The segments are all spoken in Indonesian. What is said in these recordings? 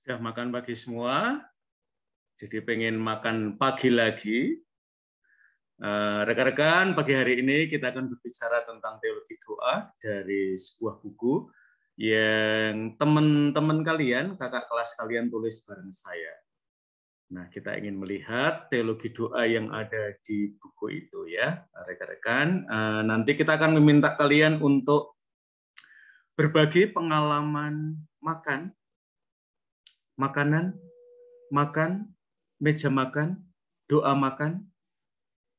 Sudah makan pagi semua, jadi pengen makan pagi lagi. Eh, rekan-rekan, pagi hari ini kita akan berbicara tentang teologi doa dari sebuah buku yang teman-teman kalian, kakak kelas kalian tulis bareng saya. Nah, kita ingin melihat teologi doa yang ada di buku itu ya, rekan-rekan. Eh, nanti kita akan meminta kalian untuk berbagi pengalaman makan makanan, makan, meja makan, doa makan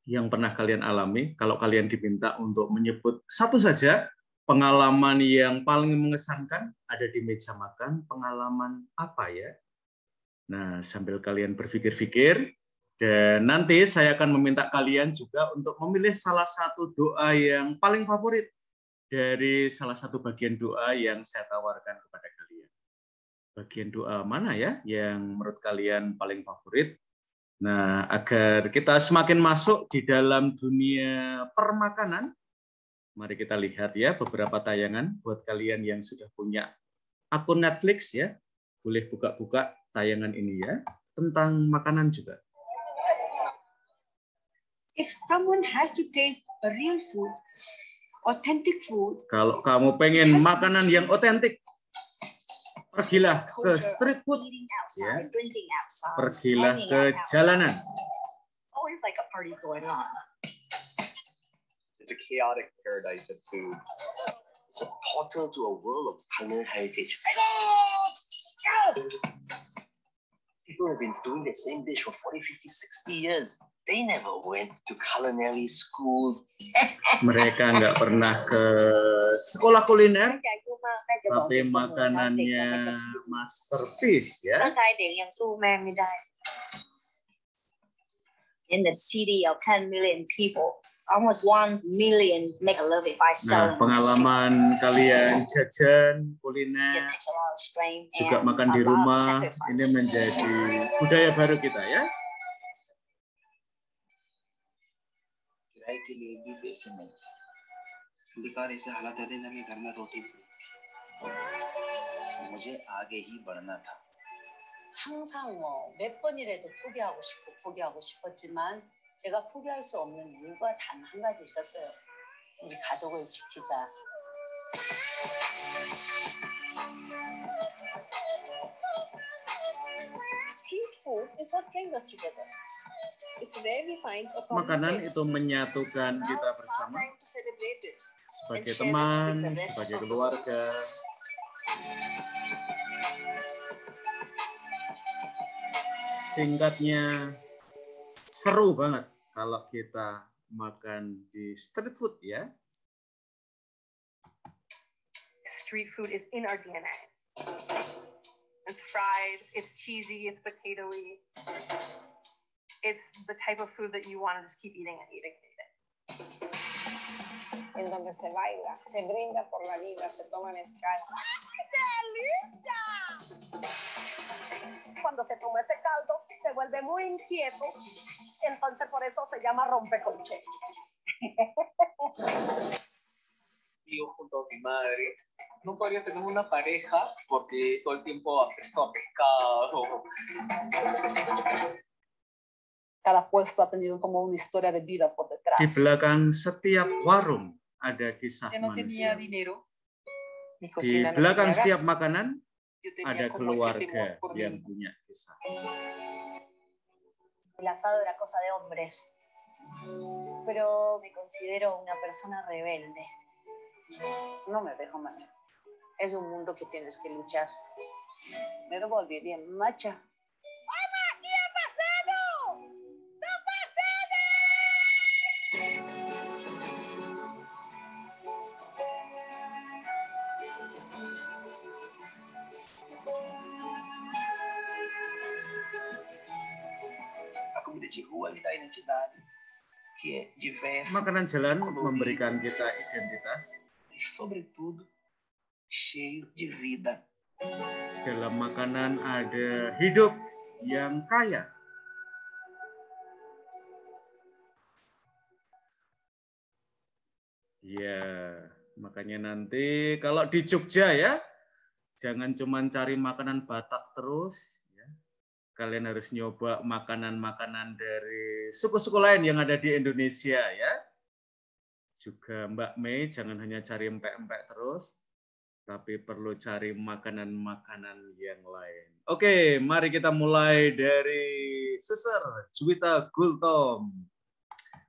yang pernah kalian alami. Kalau kalian diminta untuk menyebut satu saja pengalaman yang paling mengesankan ada di meja makan, pengalaman apa ya? Nah, sambil kalian berpikir-pikir dan nanti saya akan meminta kalian juga untuk memilih salah satu doa yang paling favorit dari salah satu bagian doa yang saya tawarkan kepada kalian bagian doa eh, mana ya yang menurut kalian paling favorit. Nah, agar kita semakin masuk di dalam dunia permakanan, mari kita lihat ya beberapa tayangan buat kalian yang sudah punya akun Netflix ya, boleh buka-buka tayangan ini ya tentang makanan juga. If someone has to taste a real food, authentic food. Kalau kamu pengen makanan yang otentik, pergilah ke street food, ya. pergilah ke jalanan. Mereka nggak pernah ke sekolah kuliner tapi makanannya masterpiece ya. Kan in the city of 10 million people, almost 1 million make a living by selling. Nah, pengalaman kalian jajan kuliner juga makan di rumah ini menjadi budaya baru kita ya. किराए के लिए भी basement because ऐसे हालात रहते हैं घर में रोटी मुझे आगे ही बढ़ना था 항상 뭐몇 번이라도 포기하고 싶고 포기하고 싶었지만 제가 포기할 수 없는 이유가 단한 가지 있었어요. 우리 가족을 지키자. Street food is what brings us together. It's where we find a Makanan itu menyatukan kita bersama. sebagai teman, sebagai keluarga. Singkatnya, seru banget kalau kita makan di street food ya. Street food is in our DNA. It's fried, it's cheesy, it's potatoy. It's the type of food that you want to just keep eating and eating and eating. en donde se baila, se brinda por la vida, se toma mezcal. qué delicia! Cuando se toma ese caldo, se vuelve muy inquieto, entonces por eso se llama rompecolche. Yo junto a mi madre, no podría tener una pareja porque todo el tiempo apestó a pescado cada puesto ha tenido como una historia de vida por detrás. Di belakang setiap warung ada kisah no manusia. Dinero, Di belakang setiap makanan ada keluarga yang punya kisah. El asado era cosa de hombres, pero me considero una persona rebelde. No me dejo manejar. Es un mundo que tienes que luchar. Me volví bien macha. Makanan jalan memberikan kita identitas e sobretudo cheio de vida. Dalam makanan ada hidup yang kaya. Ya, makanya nanti kalau di Jogja ya, jangan cuma cari makanan Batak terus, kalian harus nyoba makanan-makanan dari suku-suku lain yang ada di Indonesia ya. Juga Mbak Mei jangan hanya cari empek-empek terus, tapi perlu cari makanan-makanan yang lain. Oke, mari kita mulai dari Suster Juwita Gultom.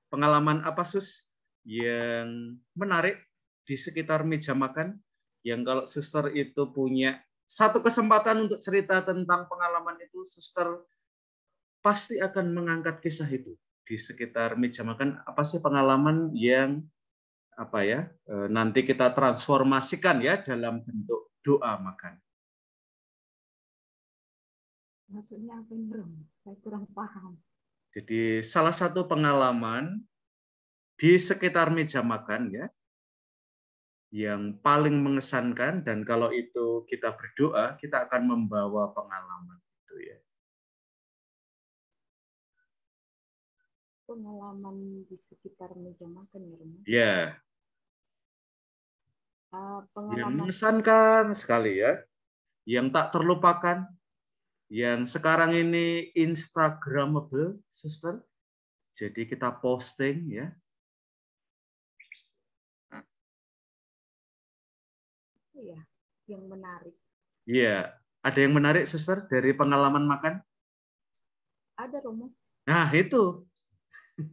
Pengalaman apa Sus yang menarik di sekitar meja makan yang kalau Suster itu punya satu kesempatan untuk cerita tentang pengalaman itu, suster pasti akan mengangkat kisah itu di sekitar meja makan. Apa sih pengalaman yang apa ya e, nanti kita transformasikan ya dalam bentuk doa makan. Maksudnya apa Saya kurang paham. Jadi salah satu pengalaman di sekitar meja makan ya yang paling mengesankan dan kalau itu kita berdoa kita akan membawa pengalaman itu ya pengalaman di sekitar meja makan ya rumah. Ya. Uh, pengalaman... Yang mengesankan sekali ya, yang tak terlupakan, yang sekarang ini instagramable, suster. Jadi kita posting ya, ya yang menarik? Iya, ada yang menarik suster dari pengalaman makan? Ada Romo. Nah itu.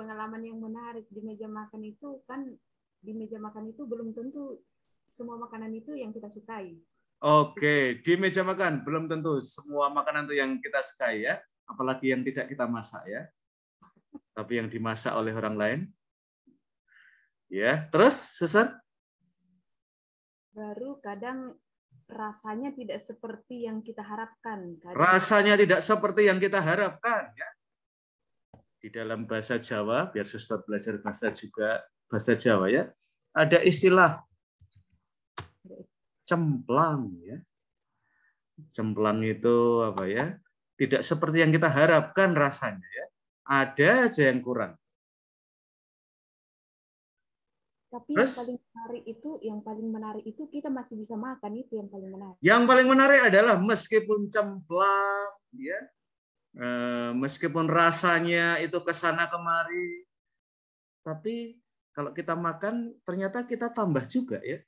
Pengalaman yang menarik di meja makan itu kan di meja makan itu belum tentu semua makanan itu yang kita sukai. Oke, di meja makan belum tentu semua makanan itu yang kita sukai ya, apalagi yang tidak kita masak ya. Tapi yang dimasak oleh orang lain Ya, terus sesat? Baru kadang rasanya tidak seperti yang kita harapkan. Kadang... Rasanya tidak seperti yang kita harapkan. Ya. Di dalam bahasa Jawa, biar suster belajar bahasa juga bahasa Jawa ya, ada istilah cemplang ya. Cemplang itu apa ya? Tidak seperti yang kita harapkan rasanya ya. Ada aja yang kurang. Tapi Terus? yang paling menarik itu, yang paling menarik itu kita masih bisa makan itu yang paling menarik. Yang paling menarik adalah meskipun cemplang, ya, eh, meskipun rasanya itu kesana kemari, tapi kalau kita makan ternyata kita tambah juga ya.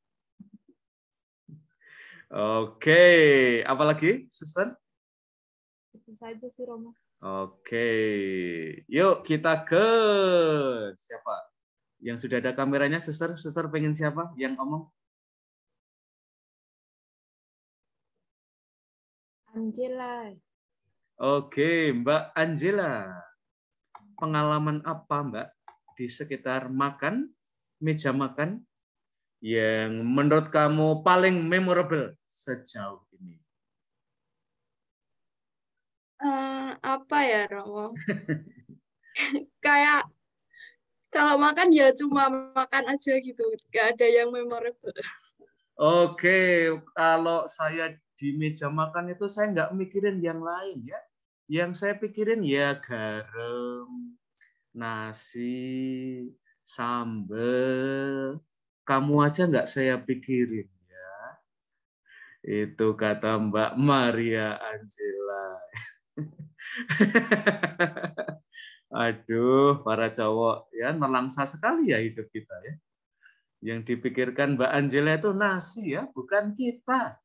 Oke, apalagi, Susan Itu saja sih Roma. Oke, yuk kita ke siapa? yang sudah ada kameranya suster suster pengen siapa yang ngomong Angela oke Mbak Angela pengalaman apa Mbak di sekitar makan meja makan yang menurut kamu paling memorable sejauh ini uh, apa ya Romo kayak kalau makan ya cuma makan aja gitu nggak ada yang memorable oke kalau saya di meja makan itu saya nggak mikirin yang lain ya yang saya pikirin ya garam nasi sambel kamu aja nggak saya pikirin ya itu kata Mbak Maria Angela Aduh, para cowok ya nelangsa sekali ya hidup kita ya. Yang dipikirkan Mbak Angela itu nasi ya, bukan kita.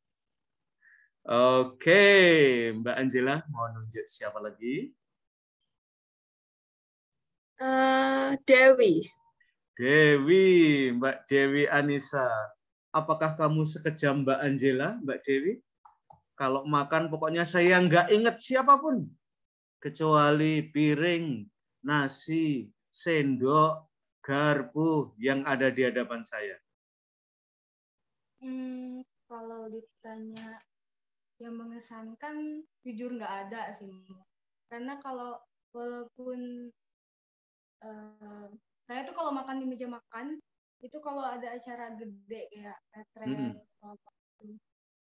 Oke, Mbak Angela mau nunjuk siapa lagi? Uh, Dewi. Dewi, Mbak Dewi Anissa. Apakah kamu sekejam Mbak Angela, Mbak Dewi? Kalau makan pokoknya saya nggak ingat siapapun. Kecuali piring, nasi, sendok, garpu yang ada di hadapan saya? Hmm, kalau ditanya yang mengesankan, jujur nggak ada sih. Karena kalau walaupun uh, saya tuh kalau makan di meja makan itu kalau ada acara gede kayak retret -hmm. Gitu.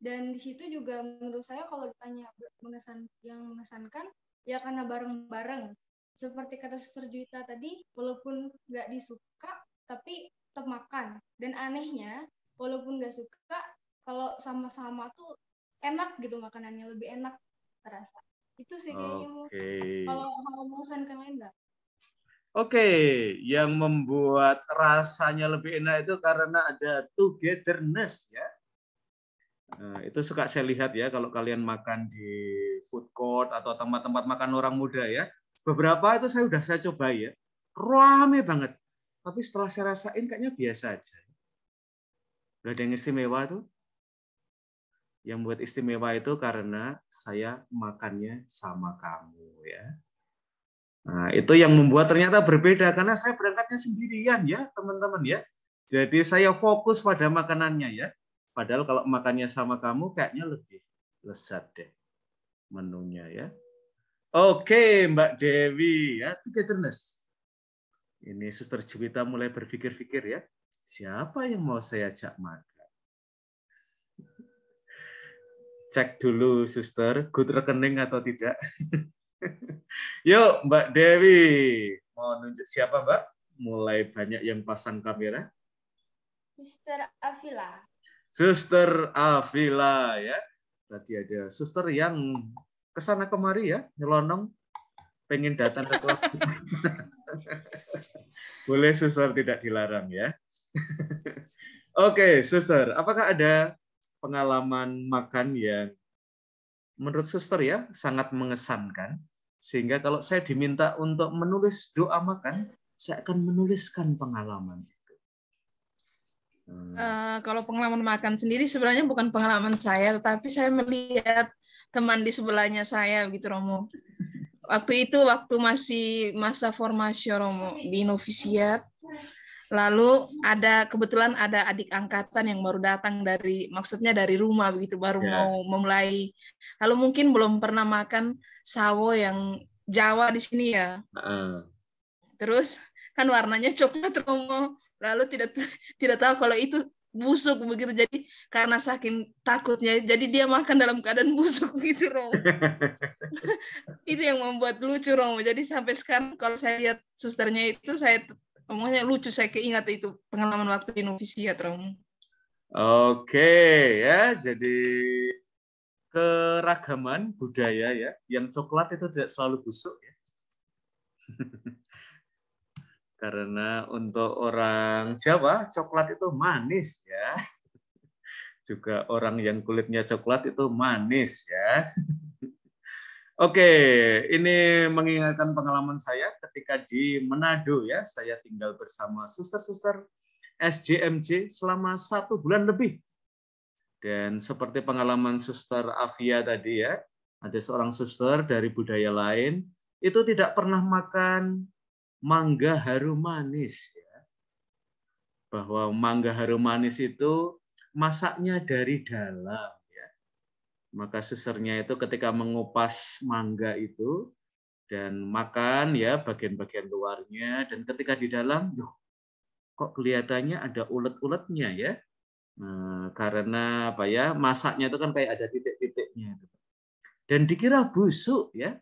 dan di situ juga menurut saya kalau ditanya mengesan yang mengesankan ya karena bareng-bareng seperti kata Suster Juita tadi, walaupun nggak disuka, tapi tetap makan. Dan anehnya, walaupun nggak suka, kalau sama-sama tuh enak gitu makanannya, lebih enak terasa. Itu sih kayaknya. Okay. Kalau mau bosan kalian nggak? Oke, okay. yang membuat rasanya lebih enak itu karena ada togetherness ya. Nah, itu suka saya lihat ya kalau kalian makan di food court atau tempat-tempat makan orang muda ya beberapa itu saya udah saya coba ya, rame banget. Tapi setelah saya rasain kayaknya biasa aja. Gak ada yang istimewa tuh. Yang buat istimewa itu karena saya makannya sama kamu ya. Nah, itu yang membuat ternyata berbeda karena saya berangkatnya sendirian ya, teman-teman ya. Jadi saya fokus pada makanannya ya. Padahal kalau makannya sama kamu kayaknya lebih lezat deh menunya ya. Oke, Mbak Dewi, ya, togetherness. Ini Suster Juwita mulai berpikir-pikir ya. Siapa yang mau saya ajak makan? Cek dulu, Suster, good rekening atau tidak. Yuk, Mbak Dewi. Mau nunjuk siapa, Mbak? Mulai banyak yang pasang kamera. Suster Avila. Suster Avila, ya. Tadi ada suster yang kesana kemari ya, nyelonong pengen datang ke kelas Boleh suster tidak dilarang ya. Oke, okay, suster, apakah ada pengalaman makan yang menurut suster ya sangat mengesankan sehingga kalau saya diminta untuk menulis doa makan, saya akan menuliskan pengalaman Uh, kalau pengalaman makan sendiri sebenarnya bukan pengalaman saya, tetapi saya melihat teman di sebelahnya saya begitu Romo. Waktu itu waktu masih masa formasi Romo di novisiat. Lalu ada kebetulan ada adik angkatan yang baru datang dari maksudnya dari rumah begitu baru yeah. mau memulai. Lalu mungkin belum pernah makan sawo yang Jawa di sini ya. Uh. Terus kan warnanya coklat Romo. Lalu tidak tidak tahu kalau itu busuk begitu jadi karena saking takutnya jadi dia makan dalam keadaan busuk gitu Romo itu yang membuat lucu Romo jadi sampai sekarang kalau saya lihat susternya itu saya omongnya lucu saya keingat itu pengalaman waktu di novisiat Romo oke ya jadi keragaman budaya ya yang coklat itu tidak selalu busuk ya Karena untuk orang Jawa coklat itu manis ya. Juga orang yang kulitnya coklat itu manis ya. Oke, ini mengingatkan pengalaman saya ketika di Manado ya. Saya tinggal bersama suster-suster SJMJ selama satu bulan lebih. Dan seperti pengalaman suster Afia tadi ya, ada seorang suster dari budaya lain, itu tidak pernah makan mangga harum manis. Ya. Bahwa mangga harum manis itu masaknya dari dalam. Ya. Maka sesernya itu ketika mengupas mangga itu dan makan ya bagian-bagian luarnya dan ketika di dalam, yuk kok kelihatannya ada ulet-uletnya ya. Nah, karena apa ya masaknya itu kan kayak ada titik-titiknya dan dikira busuk ya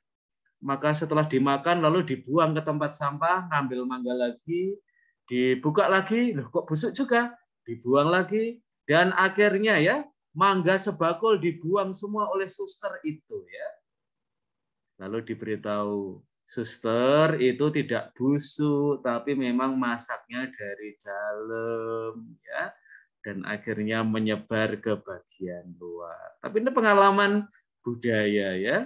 maka setelah dimakan lalu dibuang ke tempat sampah, ngambil mangga lagi, dibuka lagi, loh kok busuk juga, dibuang lagi, dan akhirnya ya mangga sebakul dibuang semua oleh suster itu ya. Lalu diberitahu suster itu tidak busuk tapi memang masaknya dari dalam ya dan akhirnya menyebar ke bagian luar. Tapi ini pengalaman budaya ya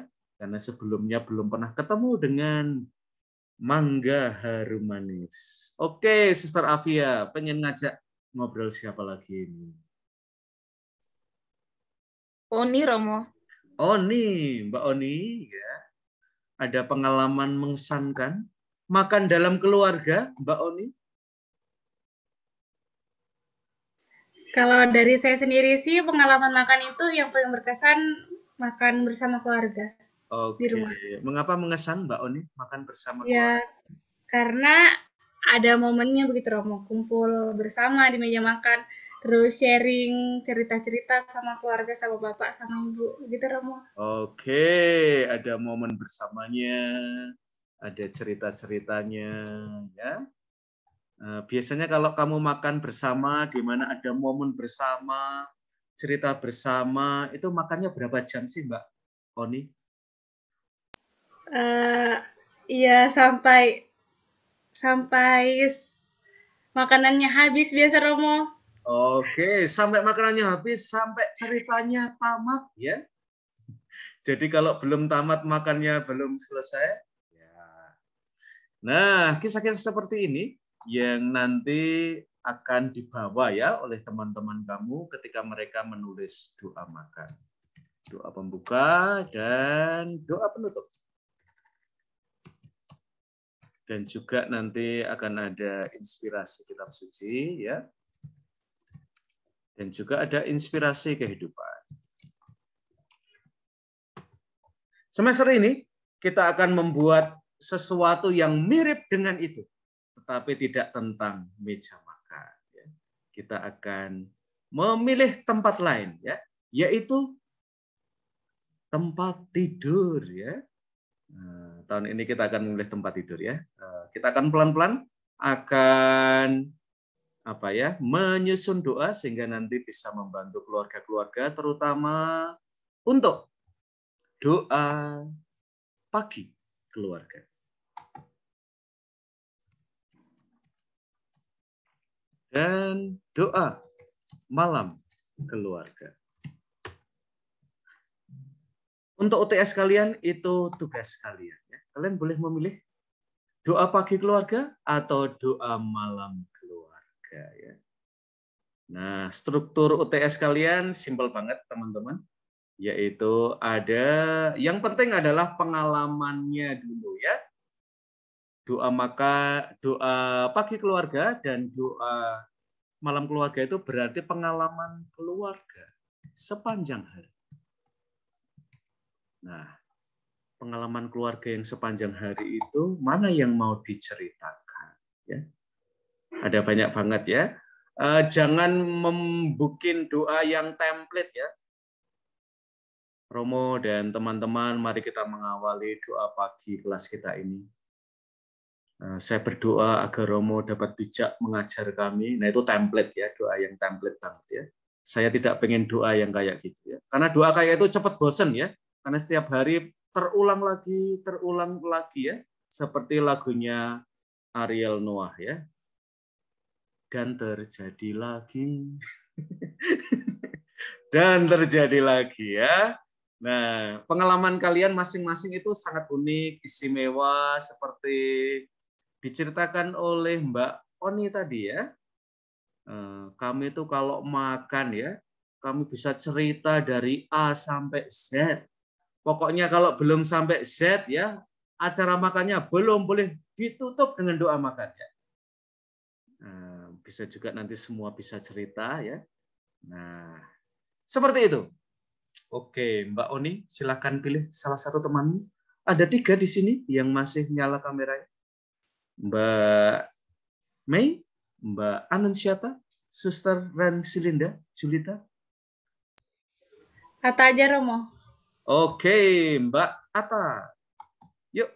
karena sebelumnya belum pernah ketemu dengan mangga harum manis. Oke, Suster Afia, pengen ngajak ngobrol siapa lagi ini? Oni Romo. Oni, Mbak Oni, ya. Ada pengalaman mengesankan makan dalam keluarga, Mbak Oni? Kalau dari saya sendiri sih pengalaman makan itu yang paling berkesan makan bersama keluarga. Oke. Okay. Mengapa mengesan Mbak Oni makan bersama? Ya, karena ada momennya begitu Romo kumpul bersama di meja makan, terus sharing cerita-cerita sama keluarga, sama bapak, sama ibu, gitu Romo. Oke, okay. ada momen bersamanya, ada cerita-ceritanya, ya. Eh, biasanya kalau kamu makan bersama, di mana ada momen bersama, cerita bersama, itu makannya berapa jam sih Mbak Oni? uh, iya sampai sampai makanannya habis biasa Romo. Oke, sampai makanannya habis, sampai ceritanya tamat ya. Jadi kalau belum tamat makannya belum selesai. Ya. Nah, kisah-kisah seperti ini yang nanti akan dibawa ya oleh teman-teman kamu ketika mereka menulis doa makan. Doa pembuka dan doa penutup dan juga nanti akan ada inspirasi kitab suci ya dan juga ada inspirasi kehidupan. Semester ini kita akan membuat sesuatu yang mirip dengan itu, tetapi tidak tentang meja makan. Ya. Kita akan memilih tempat lain, ya, yaitu tempat tidur, ya. Eh, tahun ini kita akan memilih tempat tidur ya. Eh, kita akan pelan-pelan akan apa ya menyusun doa sehingga nanti bisa membantu keluarga-keluarga terutama untuk doa pagi keluarga. Dan doa malam keluarga. Untuk UTS kalian itu tugas kalian. Ya. Kalian boleh memilih doa pagi keluarga atau doa malam keluarga. Ya. Nah, struktur UTS kalian simpel banget, teman-teman. Yaitu ada, yang penting adalah pengalamannya dulu ya. Doa maka, doa pagi keluarga dan doa malam keluarga itu berarti pengalaman keluarga sepanjang hari. Nah, pengalaman keluarga yang sepanjang hari itu mana yang mau diceritakan? Ya, ada banyak banget ya. Eh, jangan membukin doa yang template ya. Romo dan teman-teman, mari kita mengawali doa pagi kelas kita ini. Eh, saya berdoa agar Romo dapat bijak mengajar kami. Nah itu template ya, doa yang template banget ya. Saya tidak pengen doa yang kayak gitu ya. Karena doa kayak itu cepat bosen ya karena setiap hari terulang lagi, terulang lagi ya. Seperti lagunya Ariel Noah ya. Dan terjadi lagi. Dan terjadi lagi ya. Nah, pengalaman kalian masing-masing itu sangat unik, istimewa, seperti diceritakan oleh Mbak Oni tadi ya. Eh, kami itu kalau makan ya, kami bisa cerita dari A sampai Z. Pokoknya kalau belum sampai Z ya, acara makannya belum boleh ditutup dengan doa makan ya. Nah, bisa juga nanti semua bisa cerita ya. Nah, seperti itu. Oke, Mbak Oni, silakan pilih salah satu temanmu. Ada tiga di sini yang masih nyala kameranya. Mbak Mei, Mbak Anansyata, Suster Ren Silinda, Julita. Kata aja Romo. Oke, Mbak Ata. Yuk.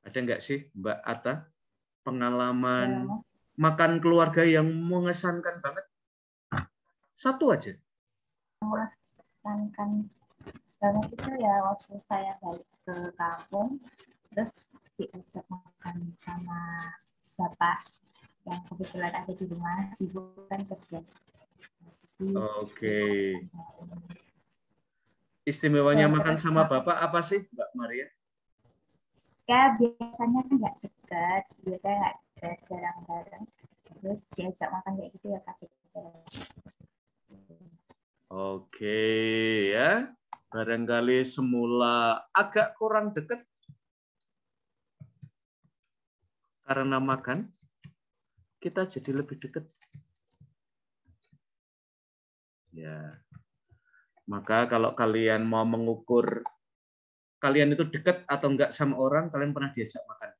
Ada nggak sih Mbak Ata pengalaman ya. makan keluarga yang mengesankan banget? Satu aja. Mengesankan banget itu ya waktu saya balik ke kampung, terus diajak makan sama bapak yang kebetulan ada di rumah, ibu kan kerja. Oke. Okay. Istimewanya makan sama bapak apa sih, Mbak Maria? Ya biasanya kan nggak dekat, biasanya nggak dekat, jarang bareng. Terus diajak makan kayak gitu ya kakek. Oke ya, barangkali semula agak kurang dekat karena makan, kita jadi lebih dekat. Ya, maka kalau kalian mau mengukur kalian itu dekat atau enggak sama orang, kalian pernah diajak makan.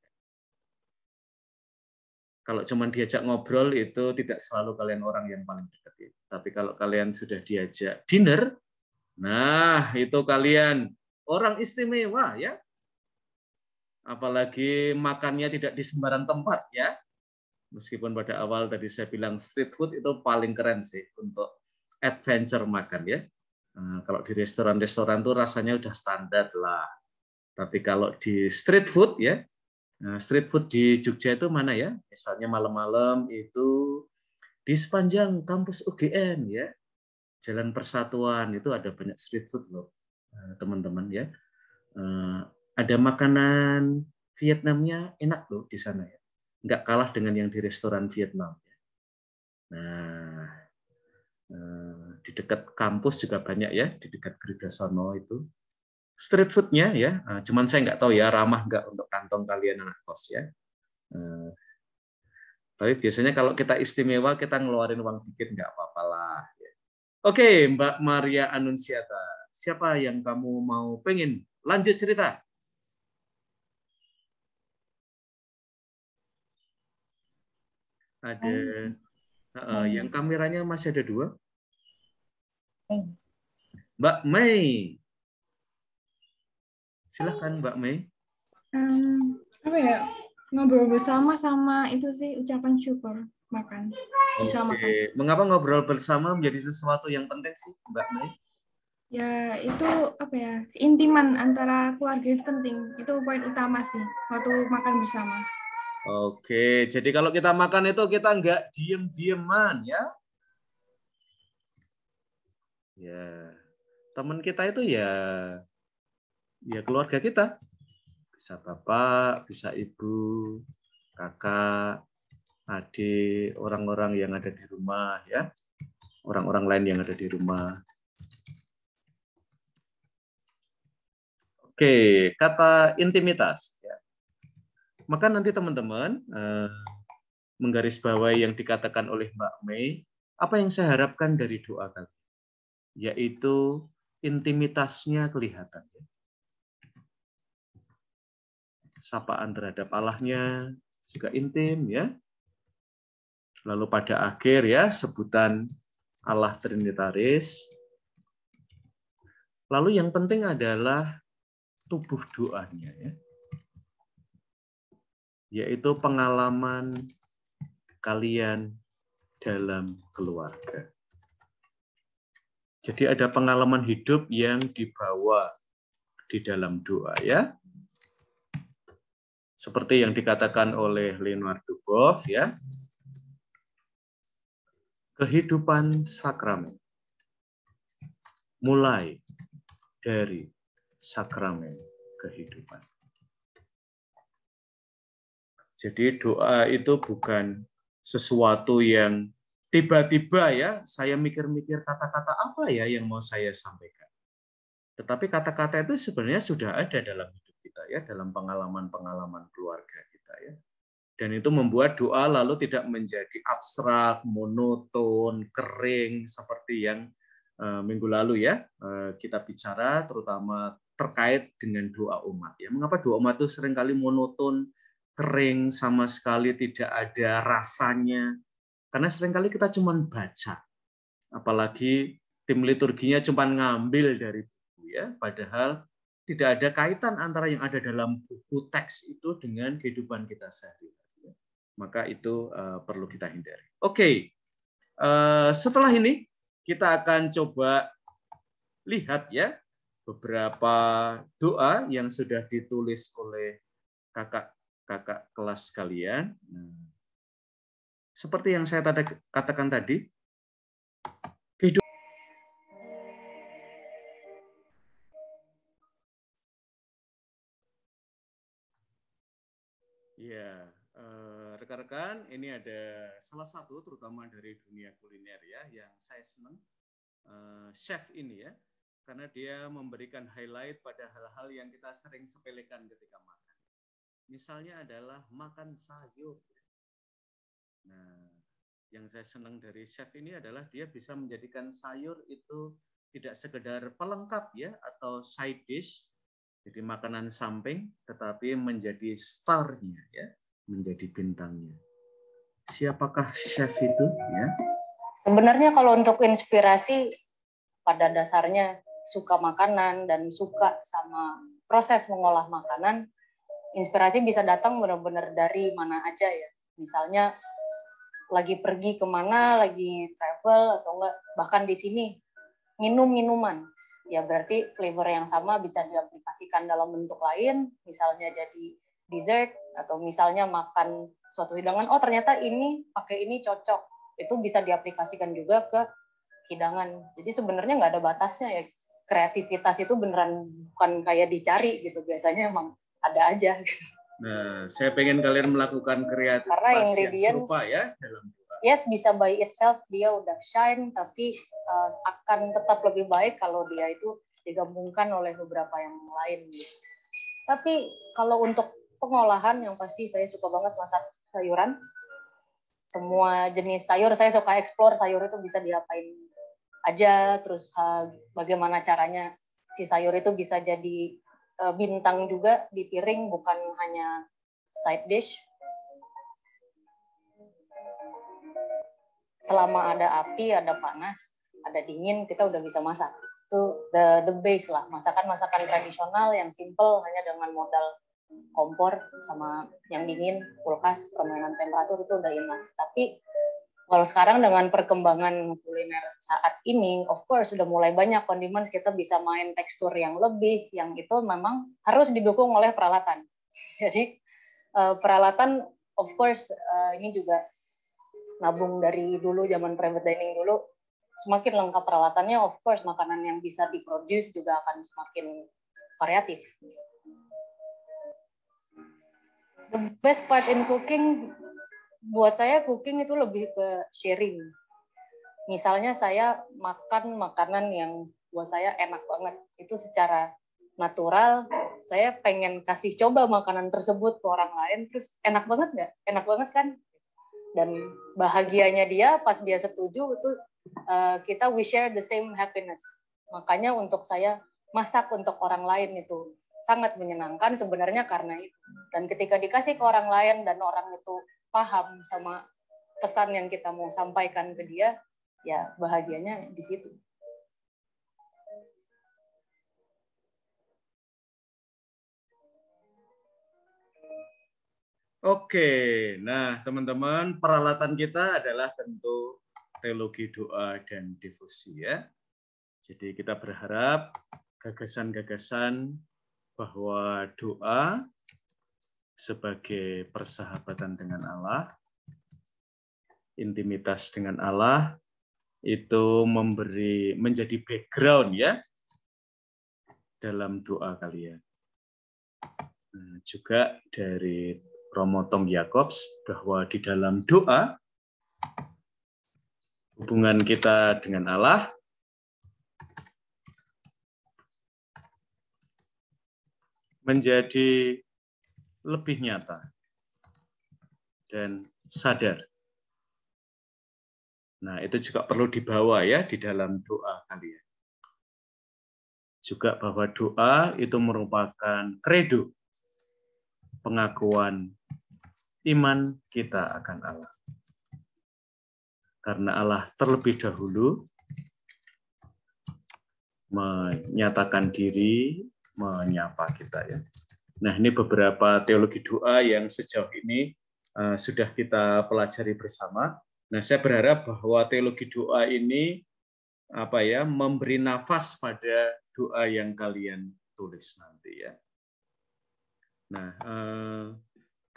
Kalau cuma diajak ngobrol itu tidak selalu kalian orang yang paling dekat. Ya. Tapi kalau kalian sudah diajak dinner, nah itu kalian orang istimewa ya. Apalagi makannya tidak di sembarang tempat ya meskipun pada awal tadi saya bilang street food itu paling keren sih untuk adventure makan ya. Eh, kalau di restoran-restoran tuh rasanya udah standar lah. Tapi kalau di street food ya, eh, street food di Jogja itu mana ya? Misalnya malam-malam itu di sepanjang kampus UGM ya, Jalan Persatuan itu ada banyak street food loh, eh, teman-teman ya. Ada makanan Vietnamnya enak loh di sana ya, nggak kalah dengan yang di restoran Vietnam. Ya. Nah, di dekat kampus juga banyak ya, di dekat Gerida Sono itu. Street foodnya ya, eh, cuman saya nggak tahu ya ramah nggak untuk kantong kalian anak kos ya. Eh, tapi biasanya kalau kita istimewa kita ngeluarin uang dikit nggak apa-apa lah. Ya. Oke, Mbak Maria Anunsiata, siapa yang kamu mau pengen lanjut cerita? Ada uh, yang kameranya masih ada dua. Mbak Mei. Silahkan Mbak Mei. Um, apa ya? Ngobrol bersama sama itu sih ucapan syukur makan. Bisa okay. makan. Mengapa ngobrol bersama menjadi sesuatu yang penting sih Mbak Mei? Ya itu apa ya intiman antara keluarga itu penting. Itu poin utama sih waktu makan bersama. Oke, jadi kalau kita makan itu kita nggak diem-dieman ya ya teman kita itu ya ya keluarga kita bisa bapak bisa ibu kakak adik orang-orang yang ada di rumah ya orang-orang lain yang ada di rumah Oke, kata intimitas. ya Maka nanti teman-teman eh, menggarisbawahi yang dikatakan oleh Mbak Mei, apa yang saya harapkan dari doa kalian? yaitu intimitasnya kelihatan. Sapaan terhadap Allahnya juga intim ya. Lalu pada akhir ya sebutan Allah Trinitaris. Lalu yang penting adalah tubuh doanya ya. Yaitu pengalaman kalian dalam keluarga. Jadi ada pengalaman hidup yang dibawa di dalam doa ya. Seperti yang dikatakan oleh Leonardo Boff ya. Kehidupan sakramen mulai dari sakramen kehidupan. Jadi doa itu bukan sesuatu yang tiba-tiba ya saya mikir-mikir kata-kata apa ya yang mau saya sampaikan. Tetapi kata-kata itu sebenarnya sudah ada dalam hidup kita ya, dalam pengalaman-pengalaman keluarga kita ya. Dan itu membuat doa lalu tidak menjadi abstrak, monoton, kering seperti yang eh, minggu lalu ya eh, kita bicara terutama terkait dengan doa umat ya. Mengapa doa umat itu seringkali monoton, kering sama sekali tidak ada rasanya, karena seringkali kita cuma baca, apalagi tim liturginya cuma ngambil dari buku ya, padahal tidak ada kaitan antara yang ada dalam buku teks itu dengan kehidupan kita sehari-hari. Ya. Maka itu eh, perlu kita hindari. Oke, okay. Eh, setelah ini kita akan coba lihat ya beberapa doa yang sudah ditulis oleh kakak-kakak kelas kalian. Nah, seperti yang saya tadi katakan tadi, hidup. Ya, rekan-rekan, uh, ini ada salah satu terutama dari dunia kuliner ya, yang saya senang uh, chef ini ya, karena dia memberikan highlight pada hal-hal yang kita sering sepelekan ketika makan. Misalnya adalah makan sayur. Nah, yang saya senang dari chef ini adalah dia bisa menjadikan sayur itu tidak sekedar pelengkap ya atau side dish, jadi makanan samping, tetapi menjadi starnya ya, menjadi bintangnya. Siapakah chef itu ya? Sebenarnya kalau untuk inspirasi pada dasarnya suka makanan dan suka sama proses mengolah makanan, inspirasi bisa datang benar-benar dari mana aja ya. Misalnya lagi pergi kemana, lagi travel atau enggak, bahkan di sini minum minuman. Ya berarti flavor yang sama bisa diaplikasikan dalam bentuk lain, misalnya jadi dessert atau misalnya makan suatu hidangan, oh ternyata ini pakai ini cocok. Itu bisa diaplikasikan juga ke hidangan. Jadi sebenarnya nggak ada batasnya ya. Kreativitas itu beneran bukan kayak dicari gitu, biasanya emang ada aja gitu. Nah, saya pengen kalian melakukan kreativitas Karena yang serupa ya dalam doa. Yes, bisa by itself dia udah shine, tapi uh, akan tetap lebih baik kalau dia itu digabungkan oleh beberapa yang lain. Tapi kalau untuk pengolahan yang pasti saya suka banget masak sayuran. Semua jenis sayur saya suka eksplor sayur itu bisa diapain aja, terus eh, bagaimana caranya si sayur itu bisa jadi Eh, bintang juga di piring bukan hanya side dish. Selama ada api, ada panas, ada dingin, kita udah bisa masak. Itu the the base lah, masakan-masakan tradisional yang simple hanya dengan modal kompor sama yang dingin, kulkas, permainan temperatur itu udah enak Tapi kalau sekarang dengan perkembangan kuliner saat ini, of course sudah mulai banyak condiments kita bisa main tekstur yang lebih, yang itu memang harus didukung oleh peralatan. Jadi eh, peralatan, of course eh, ini juga nabung dari dulu zaman private dining dulu, semakin lengkap peralatannya, of course makanan yang bisa diproduce juga akan semakin kreatif. The best part in cooking buat saya cooking itu lebih ke sharing. Misalnya saya makan makanan yang buat saya enak banget, itu secara natural saya pengen kasih coba makanan tersebut ke orang lain, terus enak banget nggak? Enak banget kan? Dan bahagianya dia pas dia setuju itu uh, kita we share the same happiness. Makanya untuk saya masak untuk orang lain itu sangat menyenangkan sebenarnya karena itu. Dan ketika dikasih ke orang lain dan orang itu paham sama pesan yang kita mau sampaikan ke dia, ya bahagianya di situ. Oke, nah teman-teman peralatan kita adalah tentu teologi doa dan devosi ya. Jadi kita berharap gagasan-gagasan bahwa doa sebagai persahabatan dengan Allah, intimitas dengan Allah itu memberi menjadi background ya dalam doa kalian. Nah, juga dari Romo Tom Yakobs bahwa di dalam doa hubungan kita dengan Allah menjadi lebih nyata dan sadar. Nah, itu juga perlu dibawa ya di dalam doa kalian. Ya. Juga bahwa doa itu merupakan kredo, pengakuan iman kita akan Allah. Karena Allah terlebih dahulu menyatakan diri, menyapa kita ya. Nah, ini beberapa teologi doa yang sejauh ini eh, sudah kita pelajari bersama. Nah, saya berharap bahwa teologi doa ini apa ya memberi nafas pada doa yang kalian tulis nanti ya. Nah, eh,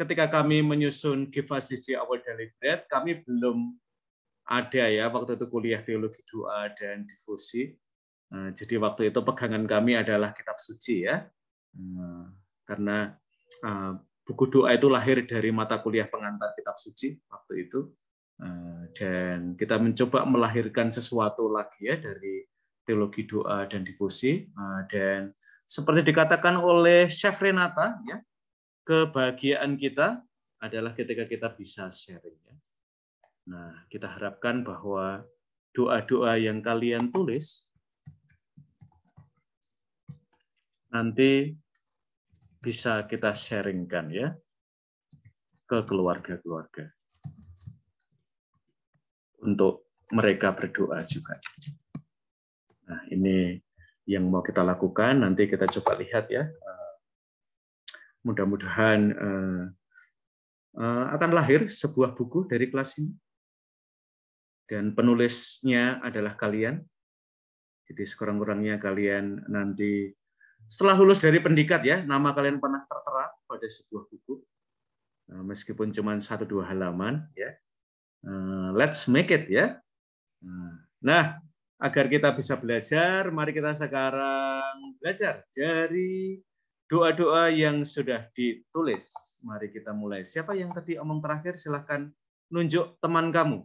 ketika kami menyusun kifasis di awal dari grad, kami belum ada ya waktu itu kuliah teologi doa dan difusi. Nah, jadi waktu itu pegangan kami adalah kitab suci ya. Nah, karena uh, buku doa itu lahir dari mata kuliah pengantar kitab suci waktu itu uh, dan kita mencoba melahirkan sesuatu lagi ya dari teologi doa dan devosi uh, dan seperti dikatakan oleh Chef Renata ya kebahagiaan kita adalah ketika kita bisa sharing ya. Nah, kita harapkan bahwa doa-doa yang kalian tulis nanti bisa kita sharingkan ya ke keluarga-keluarga untuk mereka berdoa juga. Nah, ini yang mau kita lakukan. Nanti kita coba lihat ya. Eh, mudah-mudahan eh, eh, akan lahir sebuah buku dari kelas ini. Dan penulisnya adalah kalian. Jadi sekurang-kurangnya kalian nanti setelah lulus dari pendikat ya, nama kalian pernah tertera pada sebuah buku, nah, meskipun cuma satu dua halaman ya. Eh, let's make it ya. Nah, nah, agar kita bisa belajar, mari kita sekarang belajar dari doa-doa yang sudah ditulis. Mari kita mulai. Siapa yang tadi omong terakhir, silahkan nunjuk teman kamu.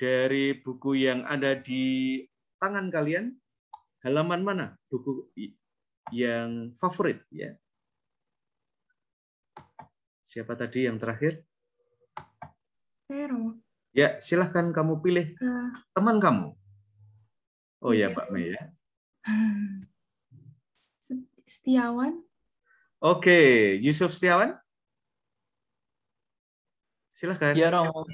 Dari buku yang ada di tangan kalian, halaman mana buku yang favorit ya. Siapa tadi yang terakhir? Vero. Ya, silahkan kamu pilih uh, teman kamu. Oh ya, Pak iya. Mei ya. Setiawan. Oke, Yusuf Setiawan. Silahkan. Ya, Romo.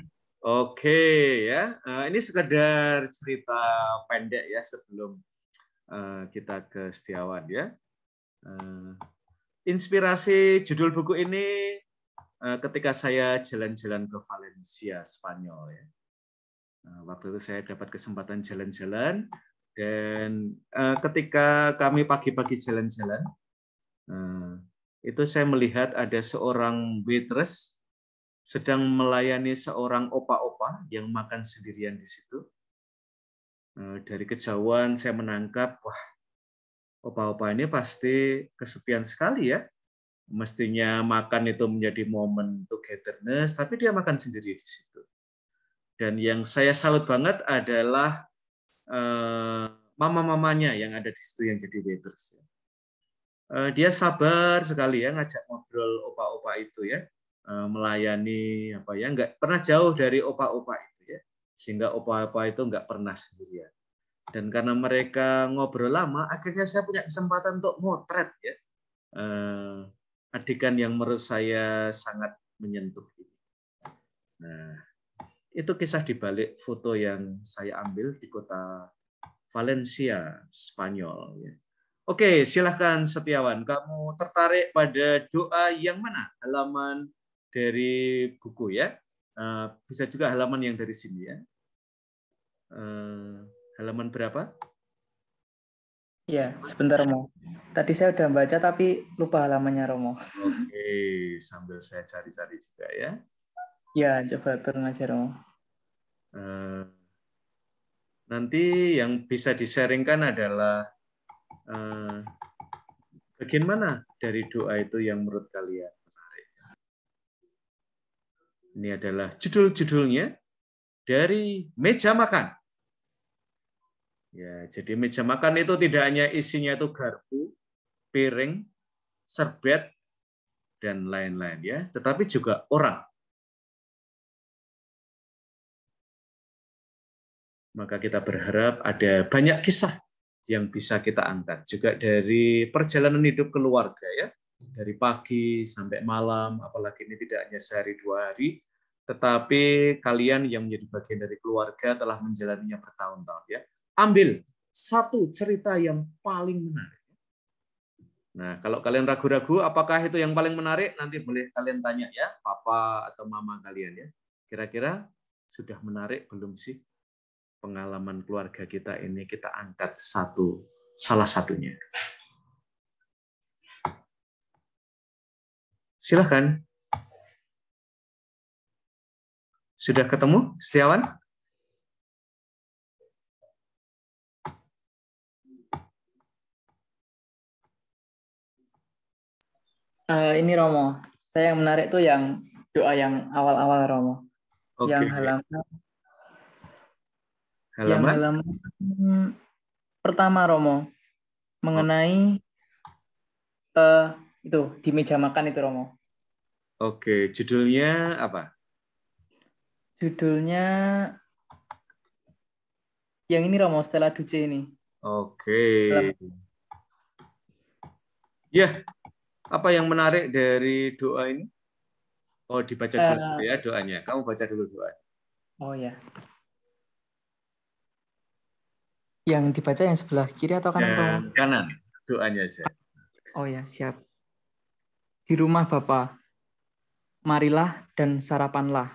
Oke ya, eh, ini sekedar cerita pendek ya sebelum eh, kita ke Setiawan ya. Eh, inspirasi judul buku ini eh, ketika saya jalan-jalan ke Valencia, Spanyol ya. Eh, waktu itu saya dapat kesempatan jalan-jalan dan ketika kami pagi-pagi jalan-jalan itu saya melihat ada seorang waitress sedang melayani seorang opa-opa yang makan sendirian di situ. Dari kejauhan saya menangkap, wah opa-opa ini pasti kesepian sekali ya. Mestinya makan itu menjadi momen togetherness, tapi dia makan sendiri di situ. Dan yang saya salut banget adalah eh, mama-mamanya yang ada di situ yang jadi waiters. Ya. Eh, dia sabar sekali ya ngajak ngobrol opa-opa itu ya, eh, melayani apa ya, nggak pernah jauh dari opa-opa itu ya, sehingga opa-opa itu nggak pernah sendirian. Dan karena mereka ngobrol lama, akhirnya saya punya kesempatan untuk motret ya eh, adegan yang menurut saya sangat menyentuh. ini. Nah, itu kisah di balik foto yang saya ambil di kota Valencia, Spanyol. Ya. Oke, silahkan Setiawan. Kamu tertarik pada doa yang mana? Halaman dari buku ya. Eh, bisa juga halaman yang dari sini ya. Eh, halaman berapa? Ya, sebentar Romo. Tadi saya udah baca tapi lupa halamannya Romo. Oke, sambil saya cari-cari juga ya. Ya, coba turun aja Romo. Eh, nanti yang bisa disaringkan adalah eh, bagaimana dari doa itu yang menurut kalian menarik. Ini adalah judul-judulnya dari meja makan. Ya, jadi meja makan itu tidak hanya isinya itu garpu, piring, serbet, dan lain-lain ya, tetapi juga orang. Maka kita berharap ada banyak kisah yang bisa kita angkat juga dari perjalanan hidup keluarga ya, dari pagi sampai malam, apalagi ini tidak hanya sehari dua hari, tetapi kalian yang menjadi bagian dari keluarga telah menjalaninya bertahun-tahun ya ambil satu cerita yang paling menarik. Nah, kalau kalian ragu-ragu apakah itu yang paling menarik, nanti boleh kalian tanya ya, papa atau mama kalian ya. Kira-kira sudah menarik belum sih pengalaman keluarga kita ini kita angkat satu salah satunya. Silahkan. Sudah ketemu, Setiawan? Uh, ini Romo, saya yang menarik tuh yang doa yang awal-awal Romo, okay. yang halaman, halaman, yang halaman pertama Romo mengenai uh, itu di meja makan itu Romo. Oke, okay. judulnya apa? Judulnya yang ini Romo Stella Duce ini. Oke. Okay. Ya, apa yang menarik dari doa ini? Oh, dibaca dulu uh, ya doanya. Kamu baca dulu doa. Oh ya. Yang dibaca yang sebelah kiri atau kanan? Yang kanan. Doanya saja. Oh ya, siap. Di rumah bapak marilah dan sarapanlah.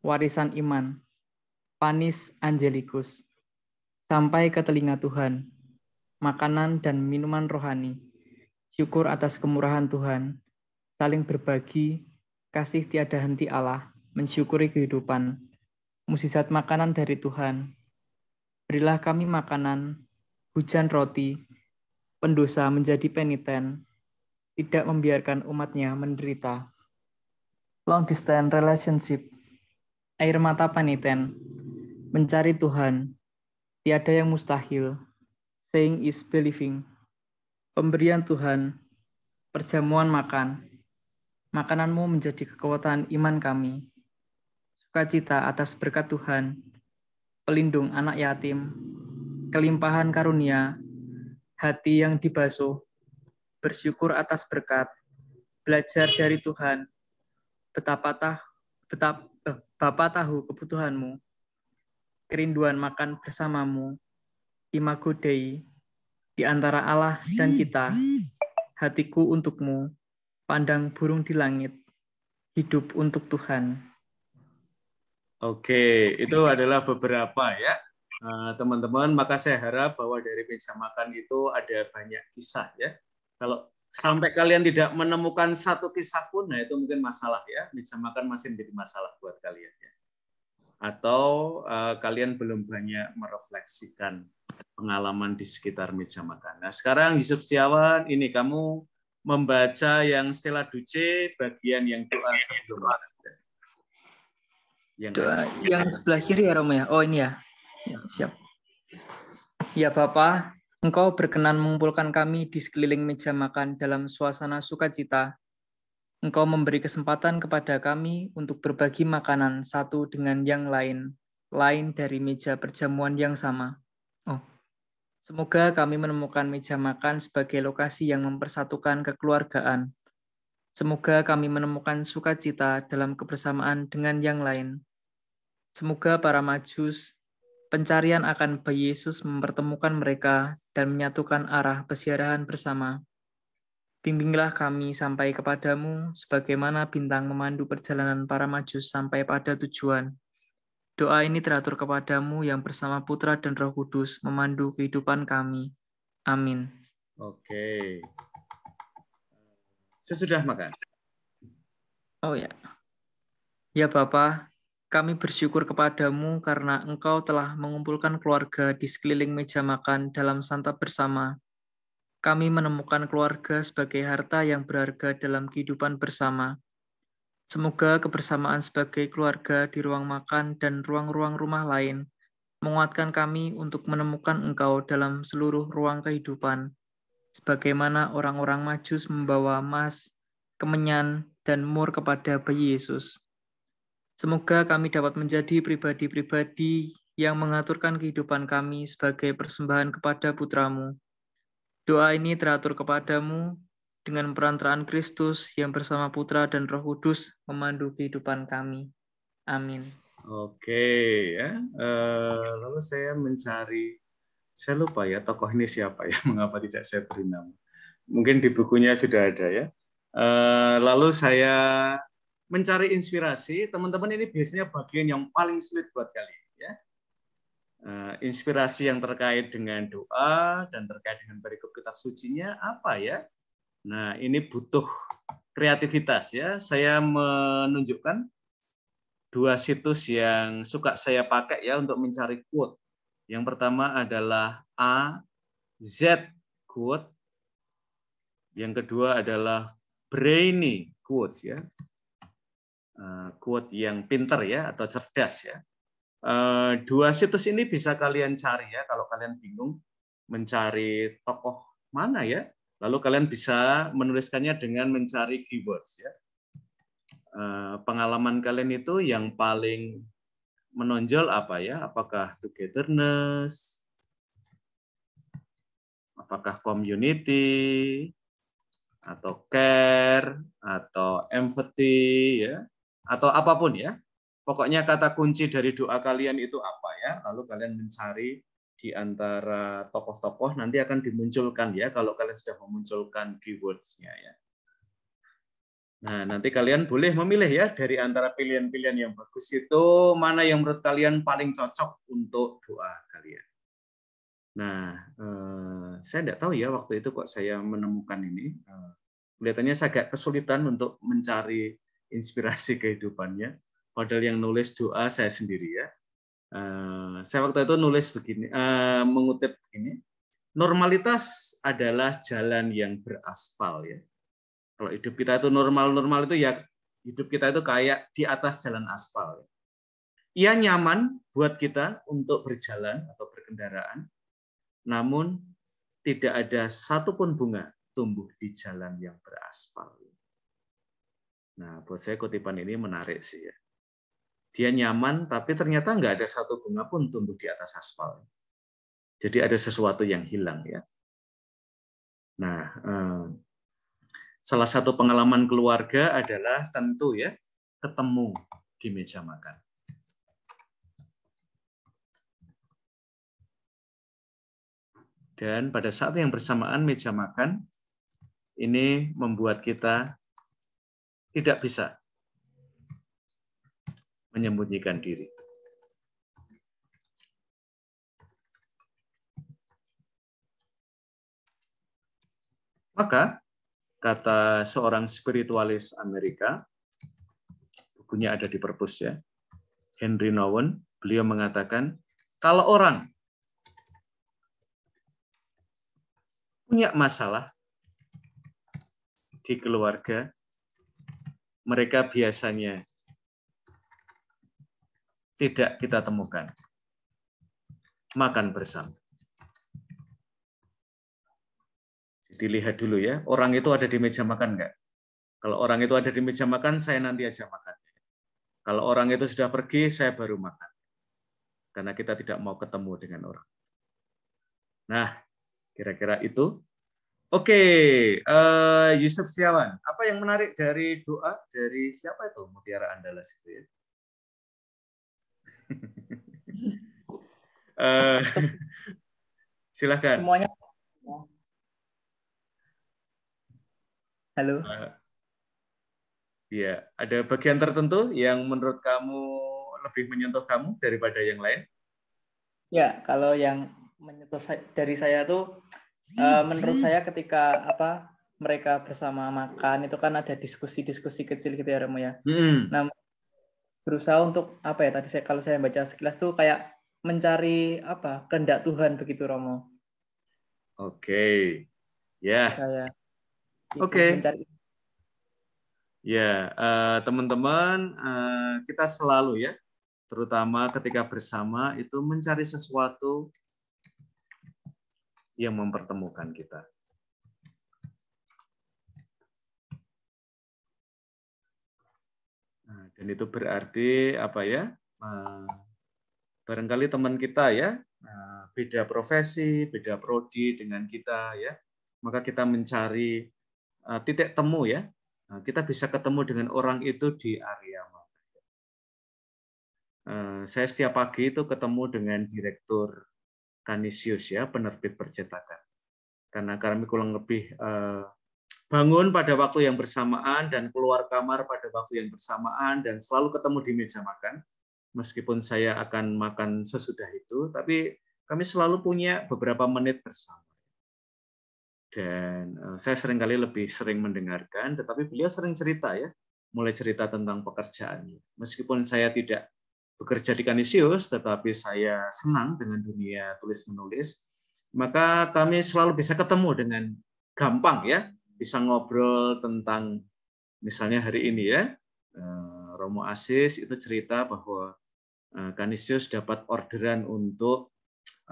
Warisan iman, panis angelikus, sampai ke telinga Tuhan, makanan dan minuman rohani syukur atas kemurahan Tuhan, saling berbagi, kasih tiada henti Allah, mensyukuri kehidupan, musisat makanan dari Tuhan. Berilah kami makanan, hujan roti, pendosa menjadi peniten, tidak membiarkan umatnya menderita. Long distance relationship, air mata peniten, mencari Tuhan, tiada yang mustahil, saying is believing, pemberian Tuhan, perjamuan makan, makananmu menjadi kekuatan iman kami. Sukacita atas berkat Tuhan, pelindung anak yatim, kelimpahan karunia, hati yang dibasuh, bersyukur atas berkat, belajar dari Tuhan, betapa tah, betap, eh, Bapak tahu kebutuhanmu, kerinduan makan bersamamu, imago Dei, di antara Allah dan kita. Hatiku untukmu, pandang burung di langit, hidup untuk Tuhan. Oke, itu adalah beberapa ya eh, teman-teman. Maka saya harap bahwa dari meja makan itu ada banyak kisah ya. Kalau sampai kalian tidak menemukan satu kisah pun, nah itu mungkin masalah ya. Meja makan masih menjadi masalah buat kalian ya. Atau uh, kalian belum banyak merefleksikan pengalaman di sekitar meja makan. Nah, sekarang Yusuf Setiawan, ini kamu membaca yang setelah Duce bagian yang doa sebelum yang doa yang sebelah kiri ya Romo ya? Oh ini ya. ya. Siap. Ya bapak, Engkau berkenan mengumpulkan kami di sekeliling meja makan dalam suasana sukacita. Engkau memberi kesempatan kepada kami untuk berbagi makanan satu dengan yang lain, lain dari meja perjamuan yang sama. Oh. Semoga kami menemukan meja makan sebagai lokasi yang mempersatukan kekeluargaan. Semoga kami menemukan sukacita dalam kebersamaan dengan yang lain. Semoga para majus, pencarian akan bayi Yesus mempertemukan mereka dan menyatukan arah pesiarahan bersama. Bimbinglah kami sampai kepadamu, sebagaimana bintang memandu perjalanan para majus sampai pada tujuan. Doa ini teratur kepadamu yang bersama Putra dan Roh Kudus memandu kehidupan kami. Amin. Oke. Sesudah makan. Oh ya. Ya Bapa, kami bersyukur kepadamu karena engkau telah mengumpulkan keluarga di sekeliling meja makan dalam santap bersama. Kami menemukan keluarga sebagai harta yang berharga dalam kehidupan bersama. Semoga kebersamaan sebagai keluarga di ruang makan dan ruang-ruang rumah lain menguatkan kami untuk menemukan Engkau dalam seluruh ruang kehidupan, sebagaimana orang-orang Majus membawa emas, kemenyan, dan mur kepada bayi Yesus. Semoga kami dapat menjadi pribadi-pribadi yang mengaturkan kehidupan kami sebagai persembahan kepada putramu. Doa ini teratur kepadamu dengan perantaraan Kristus yang bersama Putra dan Roh Kudus memandu kehidupan kami. Amin. Oke ya. E, lalu saya mencari, saya lupa ya tokoh ini siapa ya, mengapa tidak saya beri nama. Mungkin di bukunya sudah ada ya. E, lalu saya mencari inspirasi. Teman-teman ini biasanya bagian yang paling sulit buat kalian ya. Eh, inspirasi yang terkait dengan doa dan terkait dengan berikut kitab sucinya apa ya? Nah, ini butuh kreativitas ya. Saya menunjukkan dua situs yang suka saya pakai ya untuk mencari quote. Yang pertama adalah A Z quote. Yang kedua adalah brainy quotes ya. Eh, quote yang pinter ya atau cerdas ya. Eh, dua situs ini bisa kalian cari ya kalau kalian bingung mencari tokoh mana ya Lalu kalian bisa menuliskannya dengan mencari keywords ya. Eh, pengalaman kalian itu yang paling menonjol apa ya? Apakah togetherness? Apakah community? Atau care? Atau empathy ya? Atau apapun ya. Pokoknya kata kunci dari doa kalian itu apa ya? Lalu kalian mencari di antara tokoh-tokoh nanti akan dimunculkan ya kalau kalian sudah memunculkan keywordsnya ya. Nah, nanti kalian boleh memilih ya dari antara pilihan-pilihan yang bagus itu mana yang menurut kalian paling cocok untuk doa kalian. Nah, eh, saya tidak tahu ya waktu itu kok saya menemukan ini. Eh, kelihatannya saya agak kesulitan untuk mencari inspirasi kehidupannya. Padahal yang nulis doa saya sendiri ya. Eh, saya waktu itu nulis begini, uh, mengutip ini, normalitas adalah jalan yang beraspal ya. Kalau hidup kita itu normal-normal itu ya hidup kita itu kayak di atas jalan aspal. Ya. Ia nyaman buat kita untuk berjalan atau berkendaraan, namun tidak ada satupun bunga tumbuh di jalan yang beraspal. Nah, buat saya kutipan ini menarik sih ya dia nyaman, tapi ternyata nggak ada satu bunga pun tumbuh di atas aspal. Jadi ada sesuatu yang hilang ya. Nah, eh, salah satu pengalaman keluarga adalah tentu ya ketemu di meja makan. Dan pada saat yang bersamaan meja makan ini membuat kita tidak bisa menyembunyikan diri. Maka, kata seorang spiritualis Amerika, bukunya ada di perpus ya, Henry Nowen, beliau mengatakan, kalau orang punya masalah di keluarga, mereka biasanya tidak kita temukan. Makan bersama. Dilihat dulu ya, orang itu ada di meja makan enggak? Kalau orang itu ada di meja makan, saya nanti aja makan. Kalau orang itu sudah pergi, saya baru makan. Karena kita tidak mau ketemu dengan orang. Nah, kira-kira itu Oke, okay. uh, eh, Yusuf Siawan. Apa yang menarik dari doa dari siapa itu Mutiara Andalas itu ya? uh, silakan. Semuanya. Halo. Uh, ya, ada bagian tertentu yang menurut kamu lebih menyentuh kamu daripada yang lain? Ya, kalau yang menyentuh dari saya tuh uh, menurut saya ketika apa mereka bersama makan itu kan ada diskusi-diskusi kecil gitu ya Remo ya. Hmm. Nah berusaha untuk apa ya tadi saya kalau saya baca sekilas tuh kayak mencari apa kehendak Tuhan begitu Romo. Oke. Okay. Ya. Yeah. Saya. Oke. Okay. Ya, eh, teman-teman, eh, kita selalu ya, terutama ketika bersama itu mencari sesuatu yang mempertemukan kita. Dan itu berarti apa ya? Barangkali teman kita ya, beda profesi, beda prodi dengan kita ya. Maka kita mencari eh, titik temu ya. Nah, kita bisa ketemu dengan orang itu di area mana. Eh, saya setiap pagi itu ketemu dengan direktur Kanisius ya, penerbit percetakan. Karena kami kurang lebih eh, bangun pada waktu yang bersamaan dan keluar kamar pada waktu yang bersamaan dan selalu ketemu di meja makan meskipun saya akan makan sesudah itu tapi kami selalu punya beberapa menit bersama dan eh, saya seringkali lebih sering mendengarkan tetapi beliau sering cerita ya mulai cerita tentang pekerjaannya meskipun saya tidak bekerja di Kanisius tetapi saya senang dengan dunia tulis menulis maka kami selalu bisa ketemu dengan gampang ya bisa ngobrol tentang misalnya hari ini ya eh, Romo Asis itu cerita bahwa Kanisius eh, dapat orderan untuk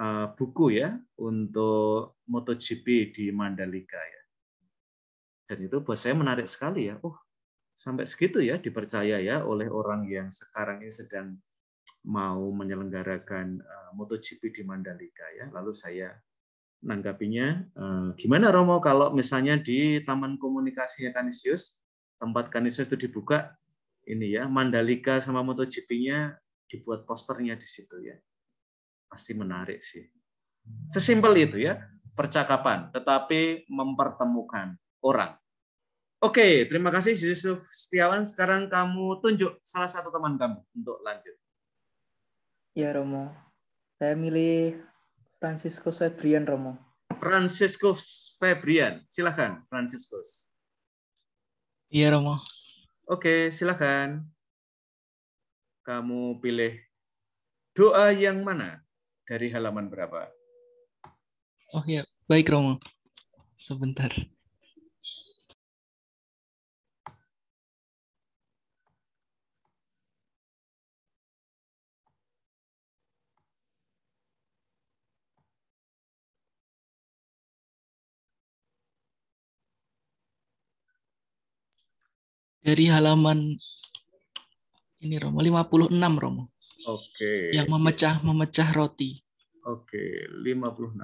eh, buku ya untuk MotoGP di Mandalika ya. Dan itu buat saya menarik sekali ya. Oh, sampai segitu ya dipercaya ya oleh orang yang sekarang ini sedang mau menyelenggarakan MotoGP di Mandalika ya. Lalu saya nanggapinya eh, gimana Romo kalau misalnya di Taman Komunikasi Kanisius tempat Kanisius itu dibuka ini ya Mandalika sama MotoGP-nya dibuat posternya di situ ya pasti menarik sih sesimpel itu ya percakapan tetapi mempertemukan orang Oke, terima kasih Yusuf Setiawan. Sekarang kamu tunjuk salah satu teman kamu untuk lanjut. Ya Romo, saya milih Francisco Febrian Romo. Francisco Febrian, silahkan Francisco. Iya Romo. Oke, silahkan. Kamu pilih doa yang mana dari halaman berapa? Oh ya, baik Romo. Sebentar. dari halaman ini Romo 56 Romo. Oke. Okay. Yang memecah memecah roti. Oke, okay, 56.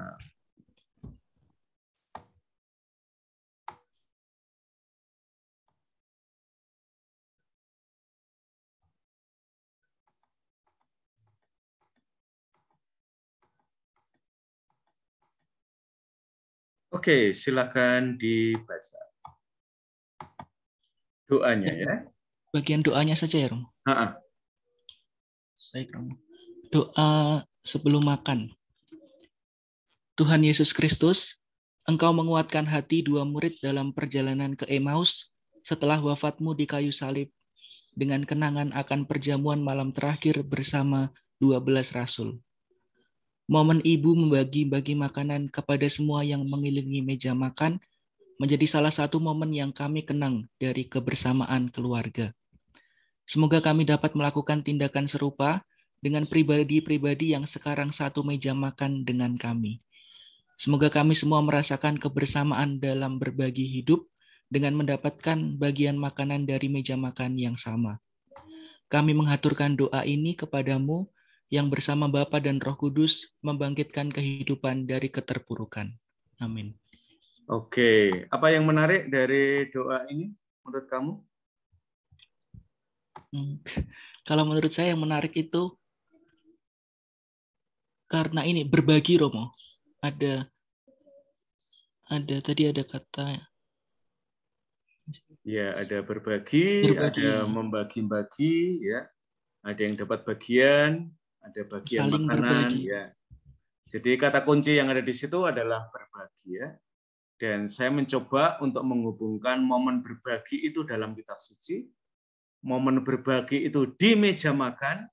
Oke, okay, silakan dibaca. Doanya ya. Iya. Bagian doanya saja ya, Romo. Ha-ha. Baik, Romo. Doa sebelum makan. Tuhan Yesus Kristus, Engkau menguatkan hati dua murid dalam perjalanan ke Emmaus setelah wafatmu di kayu salib dengan kenangan akan perjamuan malam terakhir bersama 12 rasul. Momen ibu membagi-bagi makanan kepada semua yang mengilingi meja makan menjadi salah satu momen yang kami kenang dari kebersamaan keluarga. Semoga kami dapat melakukan tindakan serupa dengan pribadi-pribadi yang sekarang satu meja makan dengan kami. Semoga kami semua merasakan kebersamaan dalam berbagi hidup dengan mendapatkan bagian makanan dari meja makan yang sama. Kami mengaturkan doa ini kepadamu yang bersama Bapa dan Roh Kudus membangkitkan kehidupan dari keterpurukan. Amin. Oke, apa yang menarik dari doa ini menurut kamu? Hmm, kalau menurut saya yang menarik itu karena ini berbagi Romo. Ada ada tadi ada kata ya. ya, ada berbagi, berbagi. ada membagi-bagi, ya. Ada yang dapat bagian, ada bagian Saling makanan, berbagi. ya. Jadi kata kunci yang ada di situ adalah berbagi, ya. Dan saya mencoba untuk menghubungkan momen berbagi itu dalam kitab suci, momen berbagi itu di meja makan,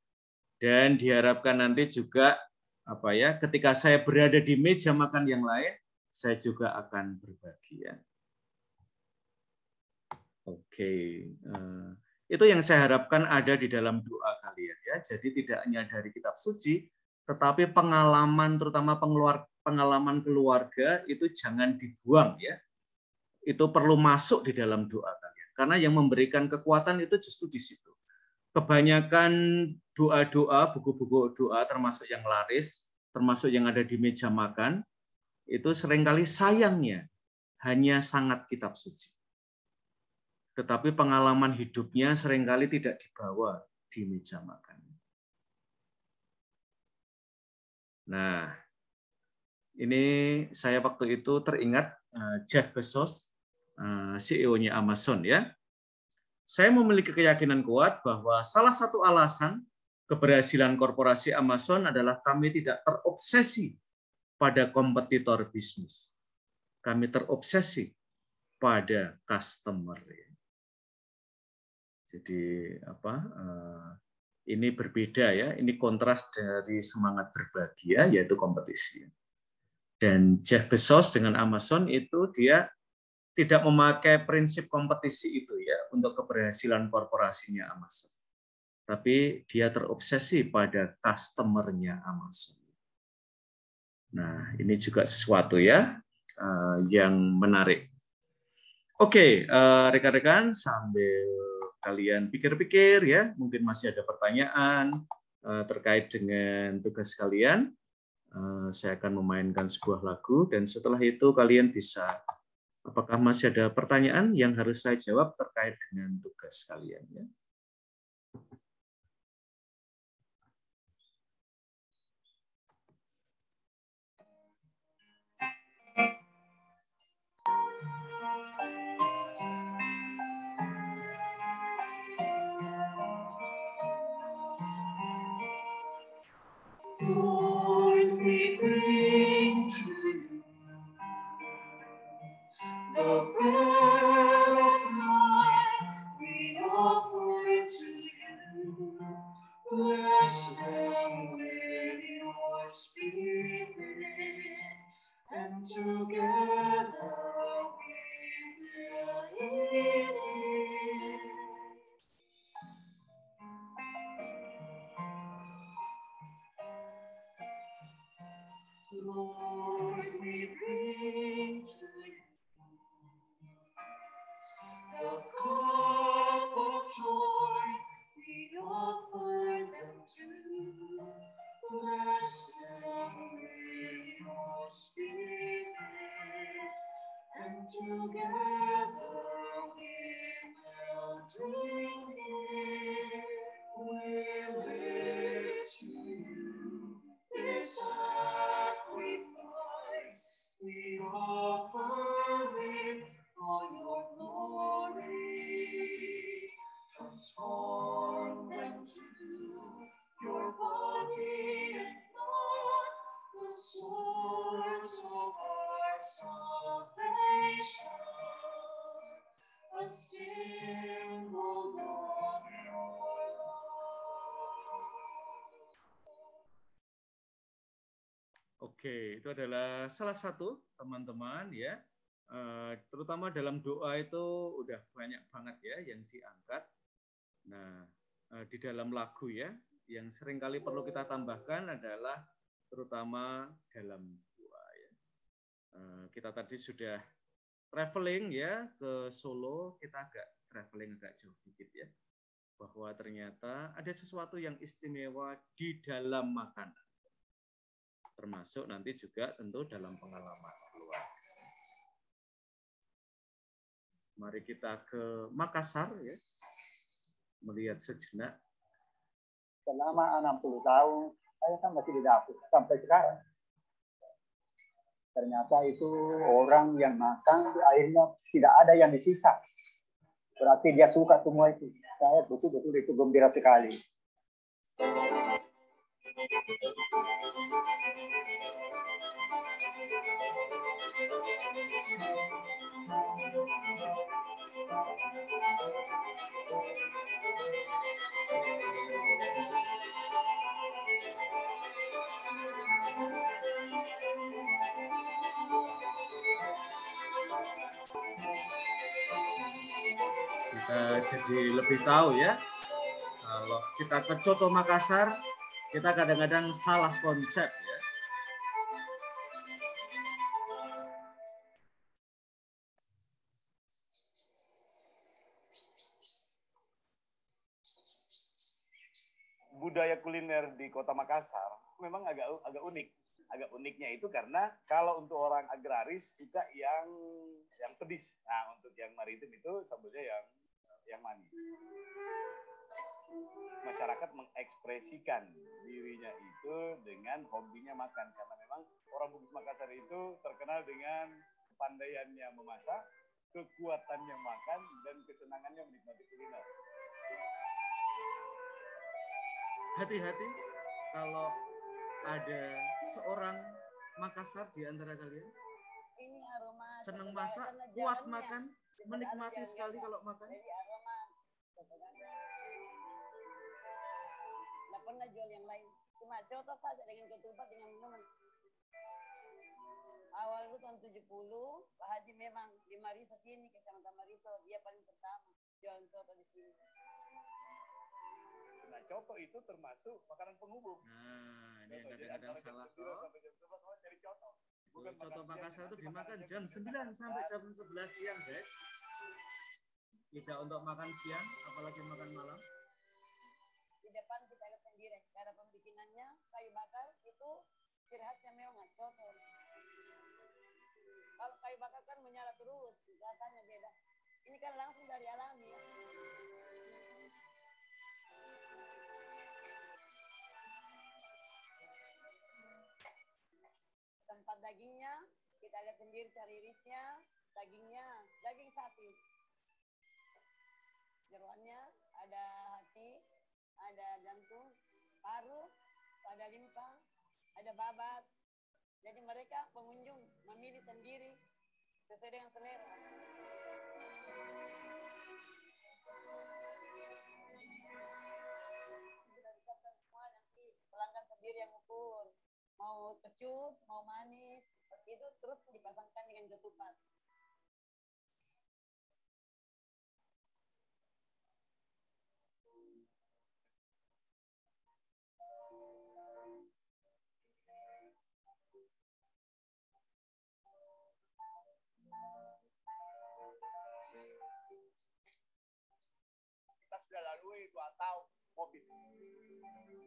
dan diharapkan nanti juga apa ya ketika saya berada di meja makan yang lain, saya juga akan berbagi ya. Oke, eh, itu yang saya harapkan ada di dalam doa kalian ya. Jadi tidak hanya dari kitab suci, tetapi pengalaman terutama pengeluar, pengalaman keluarga itu jangan dibuang ya. Itu perlu masuk di dalam doa kalian. Karena yang memberikan kekuatan itu justru di situ. Kebanyakan doa-doa, buku-buku doa termasuk yang laris, termasuk yang ada di meja makan, itu seringkali sayangnya hanya sangat kitab suci. Tetapi pengalaman hidupnya seringkali tidak dibawa di meja makan. Nah, ini saya waktu itu teringat eh, Jeff Bezos, eh, CEO-nya Amazon ya. Saya memiliki keyakinan kuat bahwa salah satu alasan keberhasilan korporasi Amazon adalah kami tidak terobsesi pada kompetitor bisnis. Kami terobsesi pada customer. Ya. Jadi apa eh, ini berbeda ya, ini kontras dari semangat berbahagia yaitu kompetisi. Dan Jeff Bezos dengan Amazon itu dia tidak memakai prinsip kompetisi itu ya untuk keberhasilan korporasinya Amazon. Tapi dia terobsesi pada customernya Amazon. Nah, ini juga sesuatu ya eh, yang menarik. Oke, eh, rekan-rekan, sambil kalian pikir-pikir ya, mungkin masih ada pertanyaan eh, terkait dengan tugas kalian. Eh, saya akan memainkan sebuah lagu dan setelah itu kalian bisa apakah masih ada pertanyaan yang harus saya jawab terkait dengan tugas kalian ya. Thank oh. we adalah salah satu teman-teman ya eh, terutama dalam doa itu udah banyak banget ya yang diangkat. Nah, eh, di dalam lagu ya, yang seringkali perlu kita tambahkan adalah terutama dalam doa ya. Eh, kita tadi sudah traveling ya ke Solo, kita agak traveling agak jauh dikit ya. Bahwa ternyata ada sesuatu yang istimewa di dalam makanan termasuk nanti juga tentu dalam pengalaman keluar. Mari kita ke Makassar ya. Melihat sejenak. Selama 60 tahun saya kan masih di dapur sampai sekarang. Ternyata itu orang yang makan akhirnya tidak ada yang disisa. Berarti dia suka semua itu. Saya betul-betul itu gembira sekali. Kita jadi lebih tahu ya. Kalau kita ke Coto Makassar, kita kadang-kadang salah konsep kota Makassar memang agak agak unik. Agak uniknya itu karena kalau untuk orang agraris kita yang yang pedis. Nah, untuk yang maritim itu sebetulnya yang yang manis. Masyarakat mengekspresikan dirinya itu dengan hobinya makan karena memang orang Bugis Makassar itu terkenal dengan kepandaiannya memasak, kekuatannya makan dan kesenangannya menikmati kuliner. Hati-hati kalau ada seorang Makassar di antara kalian? Ini aroma seneng masak, kuat ya. makan, menikmati sekali ya. kalau makan. Tidak pernah jual yang lain. Cuma contoh saja dengan ketupat dengan minuman. Awal itu tahun 70, Pak Haji memang di Mariso sini, Kecamatan Mariso, dia paling pertama jualan soto di sini. Nah, coto itu termasuk makanan penghubung. Nah, ini kadang-kadang salah. Jam sampai jam 11 cari coto. Bukan coto Makassar itu dimakan jam 9 sampai jam 11 siang, guys. Tidak untuk makan siang, apalagi makan malam. Di depan kita lihat sendiri, cara pembikinannya kayu bakar itu ciri memang coto. Kalau kayu bakar kan menyala terus, rasanya beda. Ini kan langsung dari alami. Ya. tempat dagingnya, kita lihat sendiri cari irisnya, dagingnya, daging sapi. Jeruannya ada hati, ada jantung, paru, ada limpa, ada babat. Jadi mereka pengunjung memilih sendiri sesuai dengan selera. mau kecut, mau manis, itu terus dipasangkan dengan ketupat. Kita sudah lalui dua tahun COVID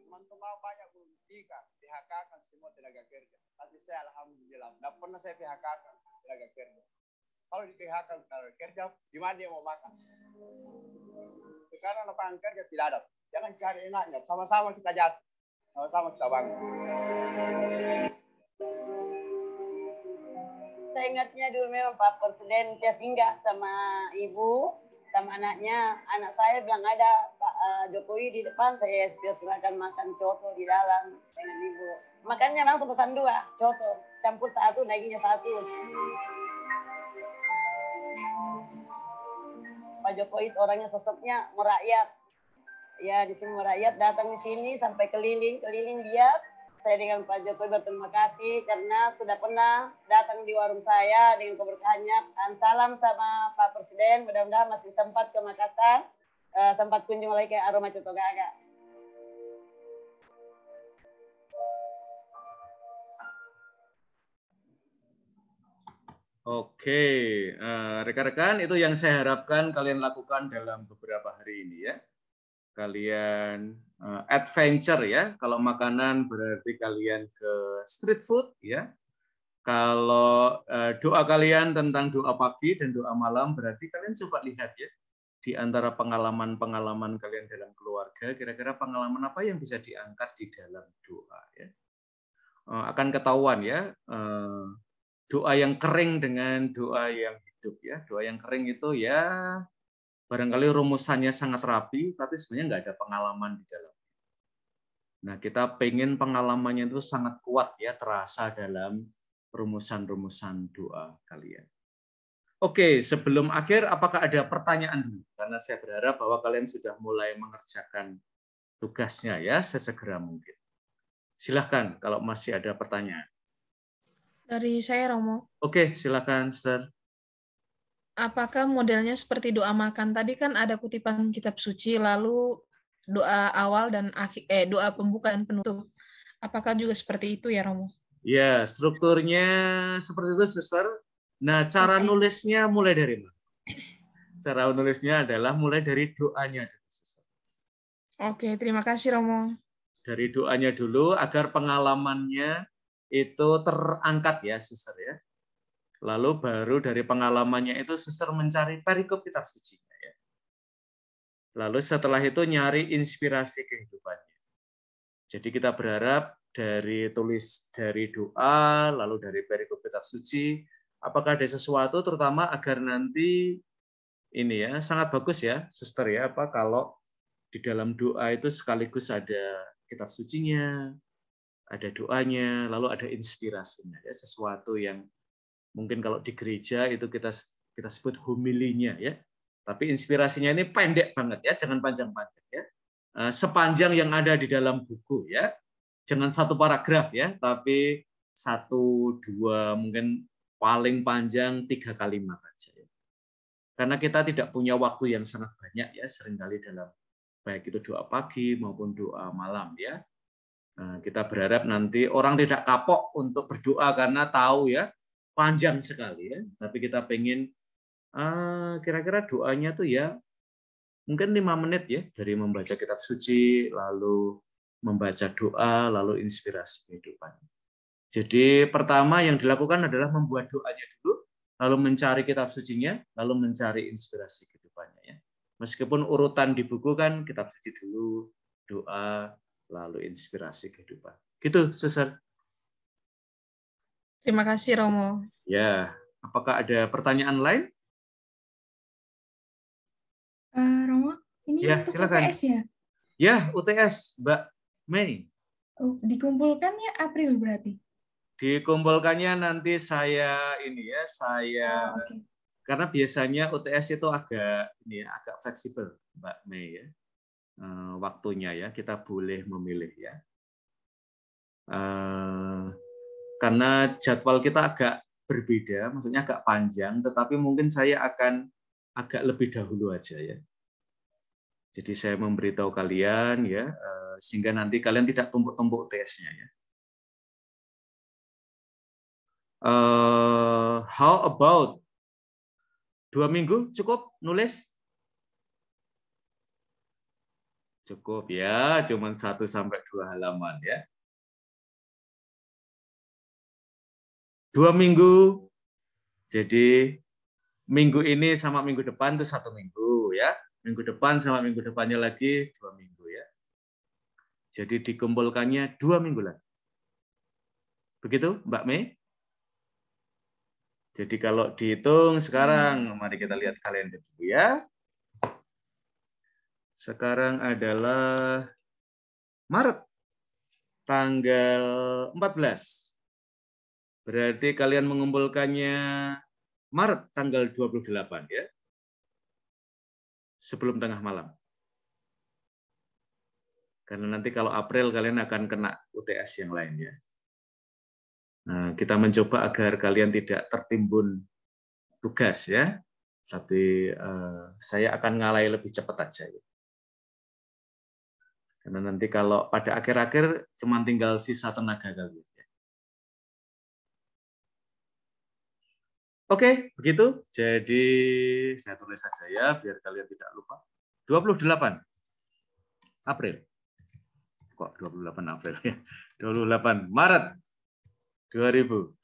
mencoba banyak menghentikan PHK kan semua tenaga kerja. Tapi saya alhamdulillah tidak pernah saya PHK kan tenaga kerja. Kalau di PHK tenaga kerja, di mana dia mau makan? Sekarang lapangan kerja tidak ada. Jangan cari enaknya, sama-sama kita jatuh, sama-sama kita bangun. Saya ingatnya dulu memang Pak Presiden dia singgah sama ibu sama anaknya. Anak saya bilang ada uh, Jokowi di depan, saya silakan makan coto di dalam dengan ibu. Makannya langsung pesan dua, coto campur satu, dagingnya satu. Pak Jokowi orangnya sosoknya merakyat. Ya, di sini merakyat datang di sini sampai keliling, keliling lihat. Saya dengan Pak Jokowi berterima kasih karena sudah pernah datang di warung saya dengan keberkahannya. salam sama Pak Presiden, mudah-mudahan masih sempat ke Makassar uh, eh, sempat kunjung lagi ke aroma coto kak? Oke, uh, rekan-rekan itu yang saya harapkan kalian lakukan dalam beberapa hari ini ya. Kalian uh, adventure ya. Kalau makanan berarti kalian ke street food ya. Kalau uh, doa kalian tentang doa pagi dan doa malam berarti kalian coba lihat ya di antara pengalaman-pengalaman kalian dalam keluarga, kira-kira pengalaman apa yang bisa diangkat di dalam doa ya. Eh, akan ketahuan ya, eh, doa yang kering dengan doa yang hidup ya. Doa yang kering itu ya barangkali rumusannya sangat rapi, tapi sebenarnya nggak ada pengalaman di dalam. Nah, kita pengen pengalamannya itu sangat kuat ya, terasa dalam rumusan-rumusan doa kalian. Oke, sebelum akhir, apakah ada pertanyaan dulu? Karena saya berharap bahwa kalian sudah mulai mengerjakan tugasnya ya, sesegera mungkin. Silahkan kalau masih ada pertanyaan. Dari saya, Romo. Oke, silahkan, Sir. Apakah modelnya seperti doa makan? Tadi kan ada kutipan kitab suci, lalu doa awal dan akhir, eh, doa pembukaan penutup. Apakah juga seperti itu ya, Romo? Ya, strukturnya seperti itu, Sir. Nah, cara nulisnya mulai dari mana? Cara nulisnya adalah mulai dari doanya. Oke, terima kasih Romo. Dari doanya dulu agar pengalamannya itu terangkat ya, Suster ya. Lalu baru dari pengalamannya itu Suster mencari perikop kitab suci. Ya. Lalu setelah itu nyari inspirasi kehidupannya. Jadi kita berharap dari tulis dari doa, lalu dari perikop kitab suci, apakah ada sesuatu terutama agar nanti ini ya sangat bagus ya suster ya apa kalau di dalam doa itu sekaligus ada kitab sucinya, ada doanya, lalu ada inspirasinya ya sesuatu yang mungkin kalau di gereja itu kita kita sebut homilinya ya. Tapi inspirasinya ini pendek banget ya, jangan panjang-panjang ya. Eh, sepanjang yang ada di dalam buku ya. Jangan satu paragraf ya, tapi satu dua mungkin paling panjang tiga kalimat aja. Ya. Karena kita tidak punya waktu yang sangat banyak ya seringkali dalam baik itu doa pagi maupun doa malam ya. Nah, kita berharap nanti orang tidak kapok untuk berdoa karena tahu ya panjang sekali ya. Tapi kita pengen ah, kira-kira doanya tuh ya mungkin lima menit ya dari membaca kitab suci lalu membaca doa lalu inspirasi kehidupan. Jadi pertama yang dilakukan adalah membuat doanya dulu, lalu mencari kitab sucinya, lalu mencari inspirasi kehidupannya. Ya. Meskipun urutan di buku kan kitab suci dulu, doa, lalu inspirasi kehidupan. Gitu, seser. Terima kasih, Romo. Ya, apakah ada pertanyaan lain? Uh, Romo, ini ya, untuk silakan. UTS ya? Ya, UTS, Mbak Mei. Oh, dikumpulkan ya April berarti? Dikumpulkannya nanti saya ini ya, saya oh, okay. karena biasanya UTS itu agak ini ya, agak fleksibel, Mbak Mei ya. Eh, waktunya ya, kita boleh memilih ya. Eh, karena jadwal kita agak berbeda, maksudnya agak panjang, tetapi mungkin saya akan agak lebih dahulu aja ya. Jadi saya memberitahu kalian ya, eh, sehingga nanti kalian tidak tumpuk-tumpuk tesnya ya. Uh, how about dua minggu cukup nulis? Cukup ya, cuman satu sampai dua halaman ya. Dua minggu, jadi minggu ini sama minggu depan itu satu minggu ya. Minggu depan sama minggu depannya lagi dua minggu ya. Jadi dikumpulkannya dua minggu lagi. Begitu Mbak Mei? Jadi kalau dihitung sekarang, hmm. mari kita lihat kalender dulu ya. Sekarang adalah Maret, tanggal 14. Berarti kalian mengumpulkannya Maret tanggal 28 ya. Sebelum tengah malam. Karena nanti kalau April kalian akan kena UTS yang lain ya. Nah, kita mencoba agar kalian tidak tertimbun tugas ya, tapi eh, saya akan ngalai lebih cepat aja. Ya. Karena nanti kalau pada akhir-akhir cuma tinggal sisa tenaga kalian. Ya. Oke, begitu. Jadi saya tulis saja ya, biar kalian tidak lupa. 28 April. Kok 28 April ya? 28 Maret 2022.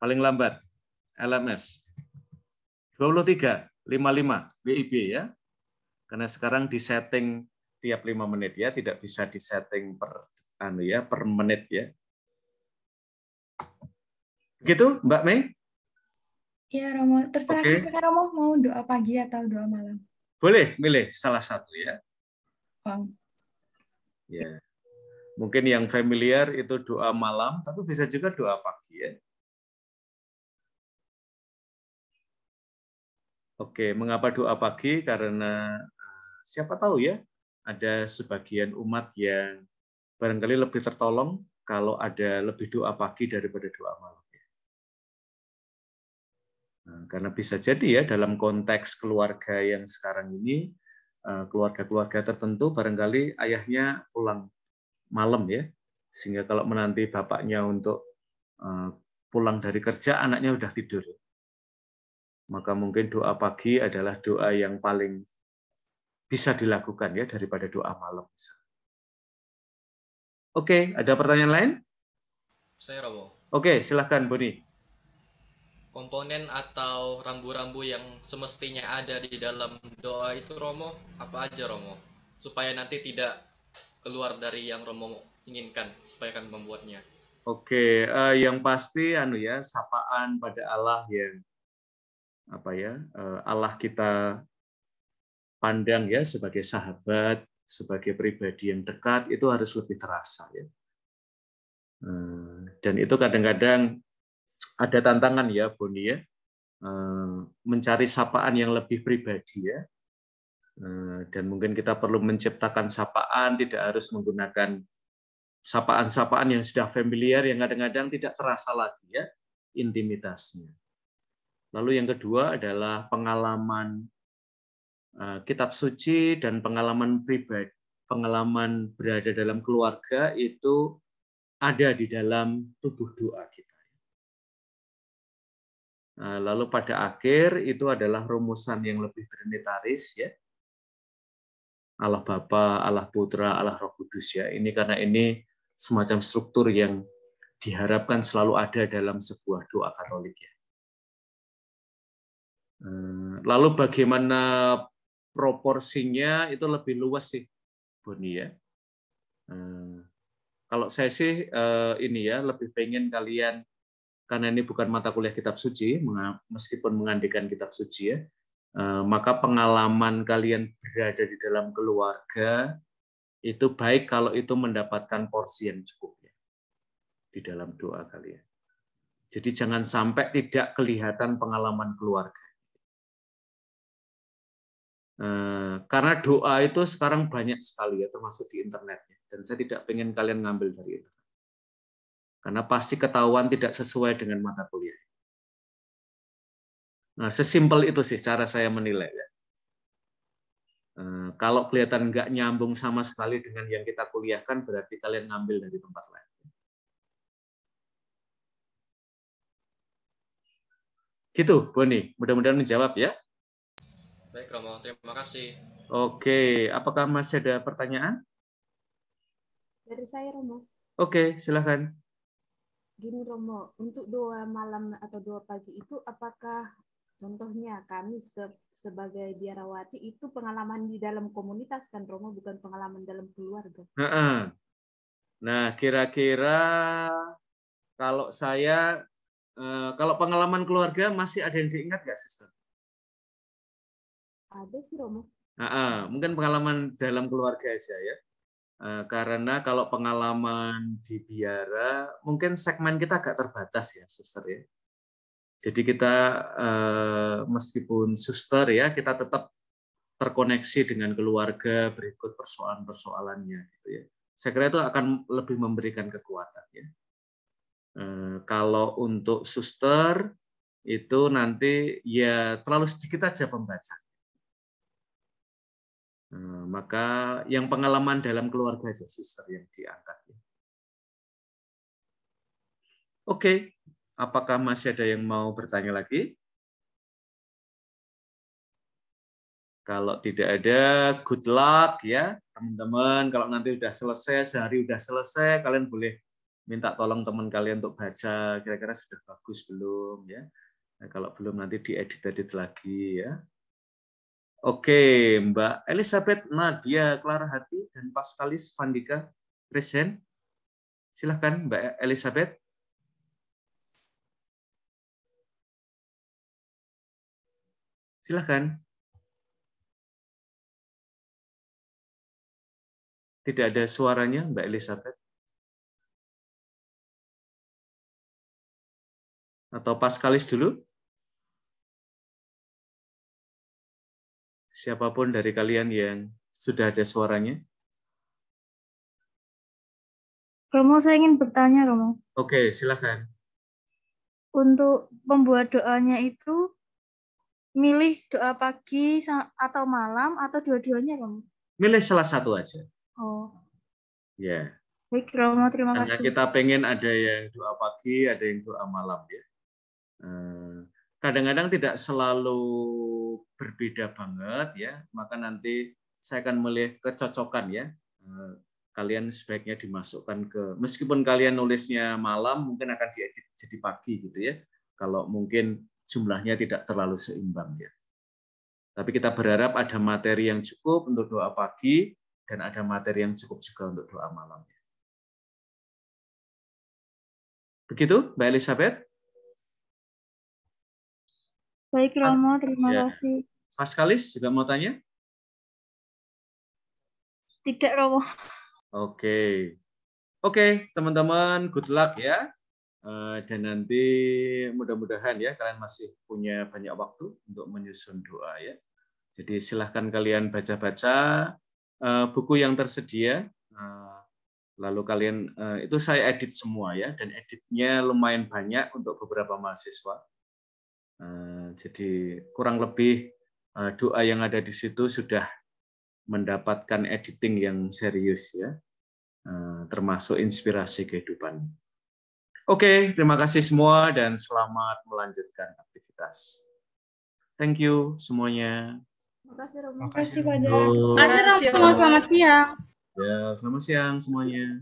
Paling lambat LMS. 23 55 WIB ya. Karena sekarang di setting tiap lima menit ya, tidak bisa di setting per anu ya, per menit ya. gitu Mbak Mei? Ya, Romo. Terserah okay. Romo mau doa pagi atau doa malam. Boleh, milih salah satu ya. Bang. Ya. Mungkin yang familiar itu doa malam, tapi bisa juga doa pagi ya. Oke, mengapa doa pagi? Karena eh, siapa tahu ya, ada sebagian umat yang barangkali lebih tertolong kalau ada lebih doa pagi daripada doa malam. Ya. Nah, karena bisa jadi ya dalam konteks keluarga yang sekarang ini eh, keluarga-keluarga tertentu barangkali ayahnya pulang malam ya. Sehingga kalau menanti bapaknya untuk eh, pulang dari kerja, anaknya sudah tidur. Maka mungkin doa pagi adalah doa yang paling bisa dilakukan ya daripada doa malam. Oke, ada pertanyaan lain? Saya Rowo. Oke, silahkan Boni. Komponen atau rambu-rambu yang semestinya ada di dalam doa itu Romo, apa aja Romo? Supaya nanti tidak keluar dari yang Romo inginkan supaya kan membuatnya. Oke, okay. uh, eh, yang pasti anu ya sapaan pada Allah yang apa ya uh, Allah kita pandang ya sebagai sahabat, sebagai pribadi yang dekat itu harus lebih terasa ya. Uh, dan itu kadang-kadang ada tantangan ya Boni ya uh, mencari sapaan yang lebih pribadi ya Eh, dan mungkin kita perlu menciptakan sapaan tidak harus menggunakan sapaan-sapaan yang sudah familiar yang kadang-kadang tidak terasa lagi ya intimitasnya. Lalu yang kedua adalah pengalaman eh, kitab suci dan pengalaman pribadi, pengalaman berada dalam keluarga itu ada di dalam tubuh doa kita. Eh, lalu pada akhir itu adalah rumusan yang lebih trinitaris ya Allah Bapa, Allah Putra, Allah Roh Kudus ya. Ini karena ini semacam struktur yang diharapkan selalu ada dalam sebuah doa Katolik ya. Eh, lalu bagaimana proporsinya itu lebih luas sih, Boni ya. Eh, kalau saya sih eh, ini ya lebih pengen kalian karena ini bukan mata kuliah kitab suci, meskipun mengandikan kitab suci ya, Eh, maka pengalaman kalian berada di dalam keluarga itu baik kalau itu mendapatkan porsi yang cukup ya di dalam doa kalian. Jadi jangan sampai tidak kelihatan pengalaman keluarga. Eh, karena doa itu sekarang banyak sekali ya, termasuk di internetnya. Dan saya tidak ingin kalian ngambil dari internet. Karena pasti ketahuan tidak sesuai dengan mata kuliah. Nah, sesimpel itu sih cara saya menilai. Ya. Eh, kalau kelihatan nggak nyambung sama sekali dengan yang kita kuliahkan, berarti kalian ngambil dari tempat lain. Gitu, Boni. Mudah-mudahan menjawab ya. Baik, Romo. Terima kasih. Oke. Apakah masih ada pertanyaan? Dari saya, Romo. Oke, silakan Gini, Romo. Untuk dua malam atau dua pagi itu, apakah Contohnya kami sebagai biarawati itu pengalaman di dalam komunitas kan Romo bukan pengalaman dalam keluarga. Nah kira-kira kalau saya eh, kalau pengalaman keluarga masih ada yang diingat nggak sister? Ada sih Romo. Nah, mungkin pengalaman dalam keluarga saja ya. Eh, karena kalau pengalaman di biara, mungkin segmen kita agak terbatas ya, sister ya jadi kita eh, meskipun suster ya, kita tetap terkoneksi dengan keluarga berikut persoalan-persoalannya gitu ya. Saya kira itu akan lebih memberikan kekuatan ya. Eh, kalau untuk suster itu nanti ya terlalu sedikit aja pembaca. Eh, maka yang pengalaman dalam keluarga aja suster yang diangkat. Ya. Oke, Apakah masih ada yang mau bertanya lagi? Kalau tidak ada, good luck ya teman-teman. Kalau nanti sudah selesai, sehari sudah selesai, kalian boleh minta tolong teman kalian untuk baca kira-kira sudah bagus belum ya. Nah, kalau belum nanti diedit-edit lagi ya. Oke, Mbak Elizabeth, Nadia, Clara Hati, dan Pascalis Vandika present. Silahkan Mbak Elizabeth. Silahkan. Tidak ada suaranya, Mbak Elizabeth. Atau Paskalis dulu? Siapapun dari kalian yang sudah ada suaranya. Romo, saya ingin bertanya, Romo. Oke, silakan. Untuk pembuat doanya itu, milih doa eh, pagi atau malam atau dua-duanya kamu? Milih salah satu aja. Oh. Ya. Baik Romo, terima Karena kasih. Kita pengen ada yang doa pagi, ada yang doa malam ya. Eh, kadang-kadang tidak selalu berbeda banget ya, maka nanti saya akan melihat kecocokan ya. Eh, kalian sebaiknya dimasukkan ke, meskipun kalian nulisnya malam, mungkin akan diedit jadi pagi gitu ya. Kalau mungkin jumlahnya tidak terlalu seimbang ya. Tapi kita berharap ada materi yang cukup untuk doa pagi dan ada materi yang cukup juga untuk doa malam. Ya. Begitu, Mbak Elizabeth? Baik, Romo. Terima ya. kasih. Mas Kalis juga mau tanya? Tidak, Romo. Oke. Okay. Oke, okay, teman-teman, good luck ya. Eh, dan nanti mudah-mudahan ya kalian masih punya banyak waktu untuk menyusun doa ya. Jadi silahkan kalian baca-baca eh, buku yang tersedia. Eh, lalu kalian itu saya edit semua ya dan editnya lumayan banyak untuk beberapa mahasiswa. Jadi kurang lebih doa yang ada di situ sudah mendapatkan editing yang serius ya, termasuk inspirasi kehidupan. Oke, okay, terima kasih semua dan selamat melanjutkan aktivitas. Thank you semuanya. Terima kasih Romo. Terima kasih Pak Terima kasih Selamat siang. Ya, selamat siang semuanya.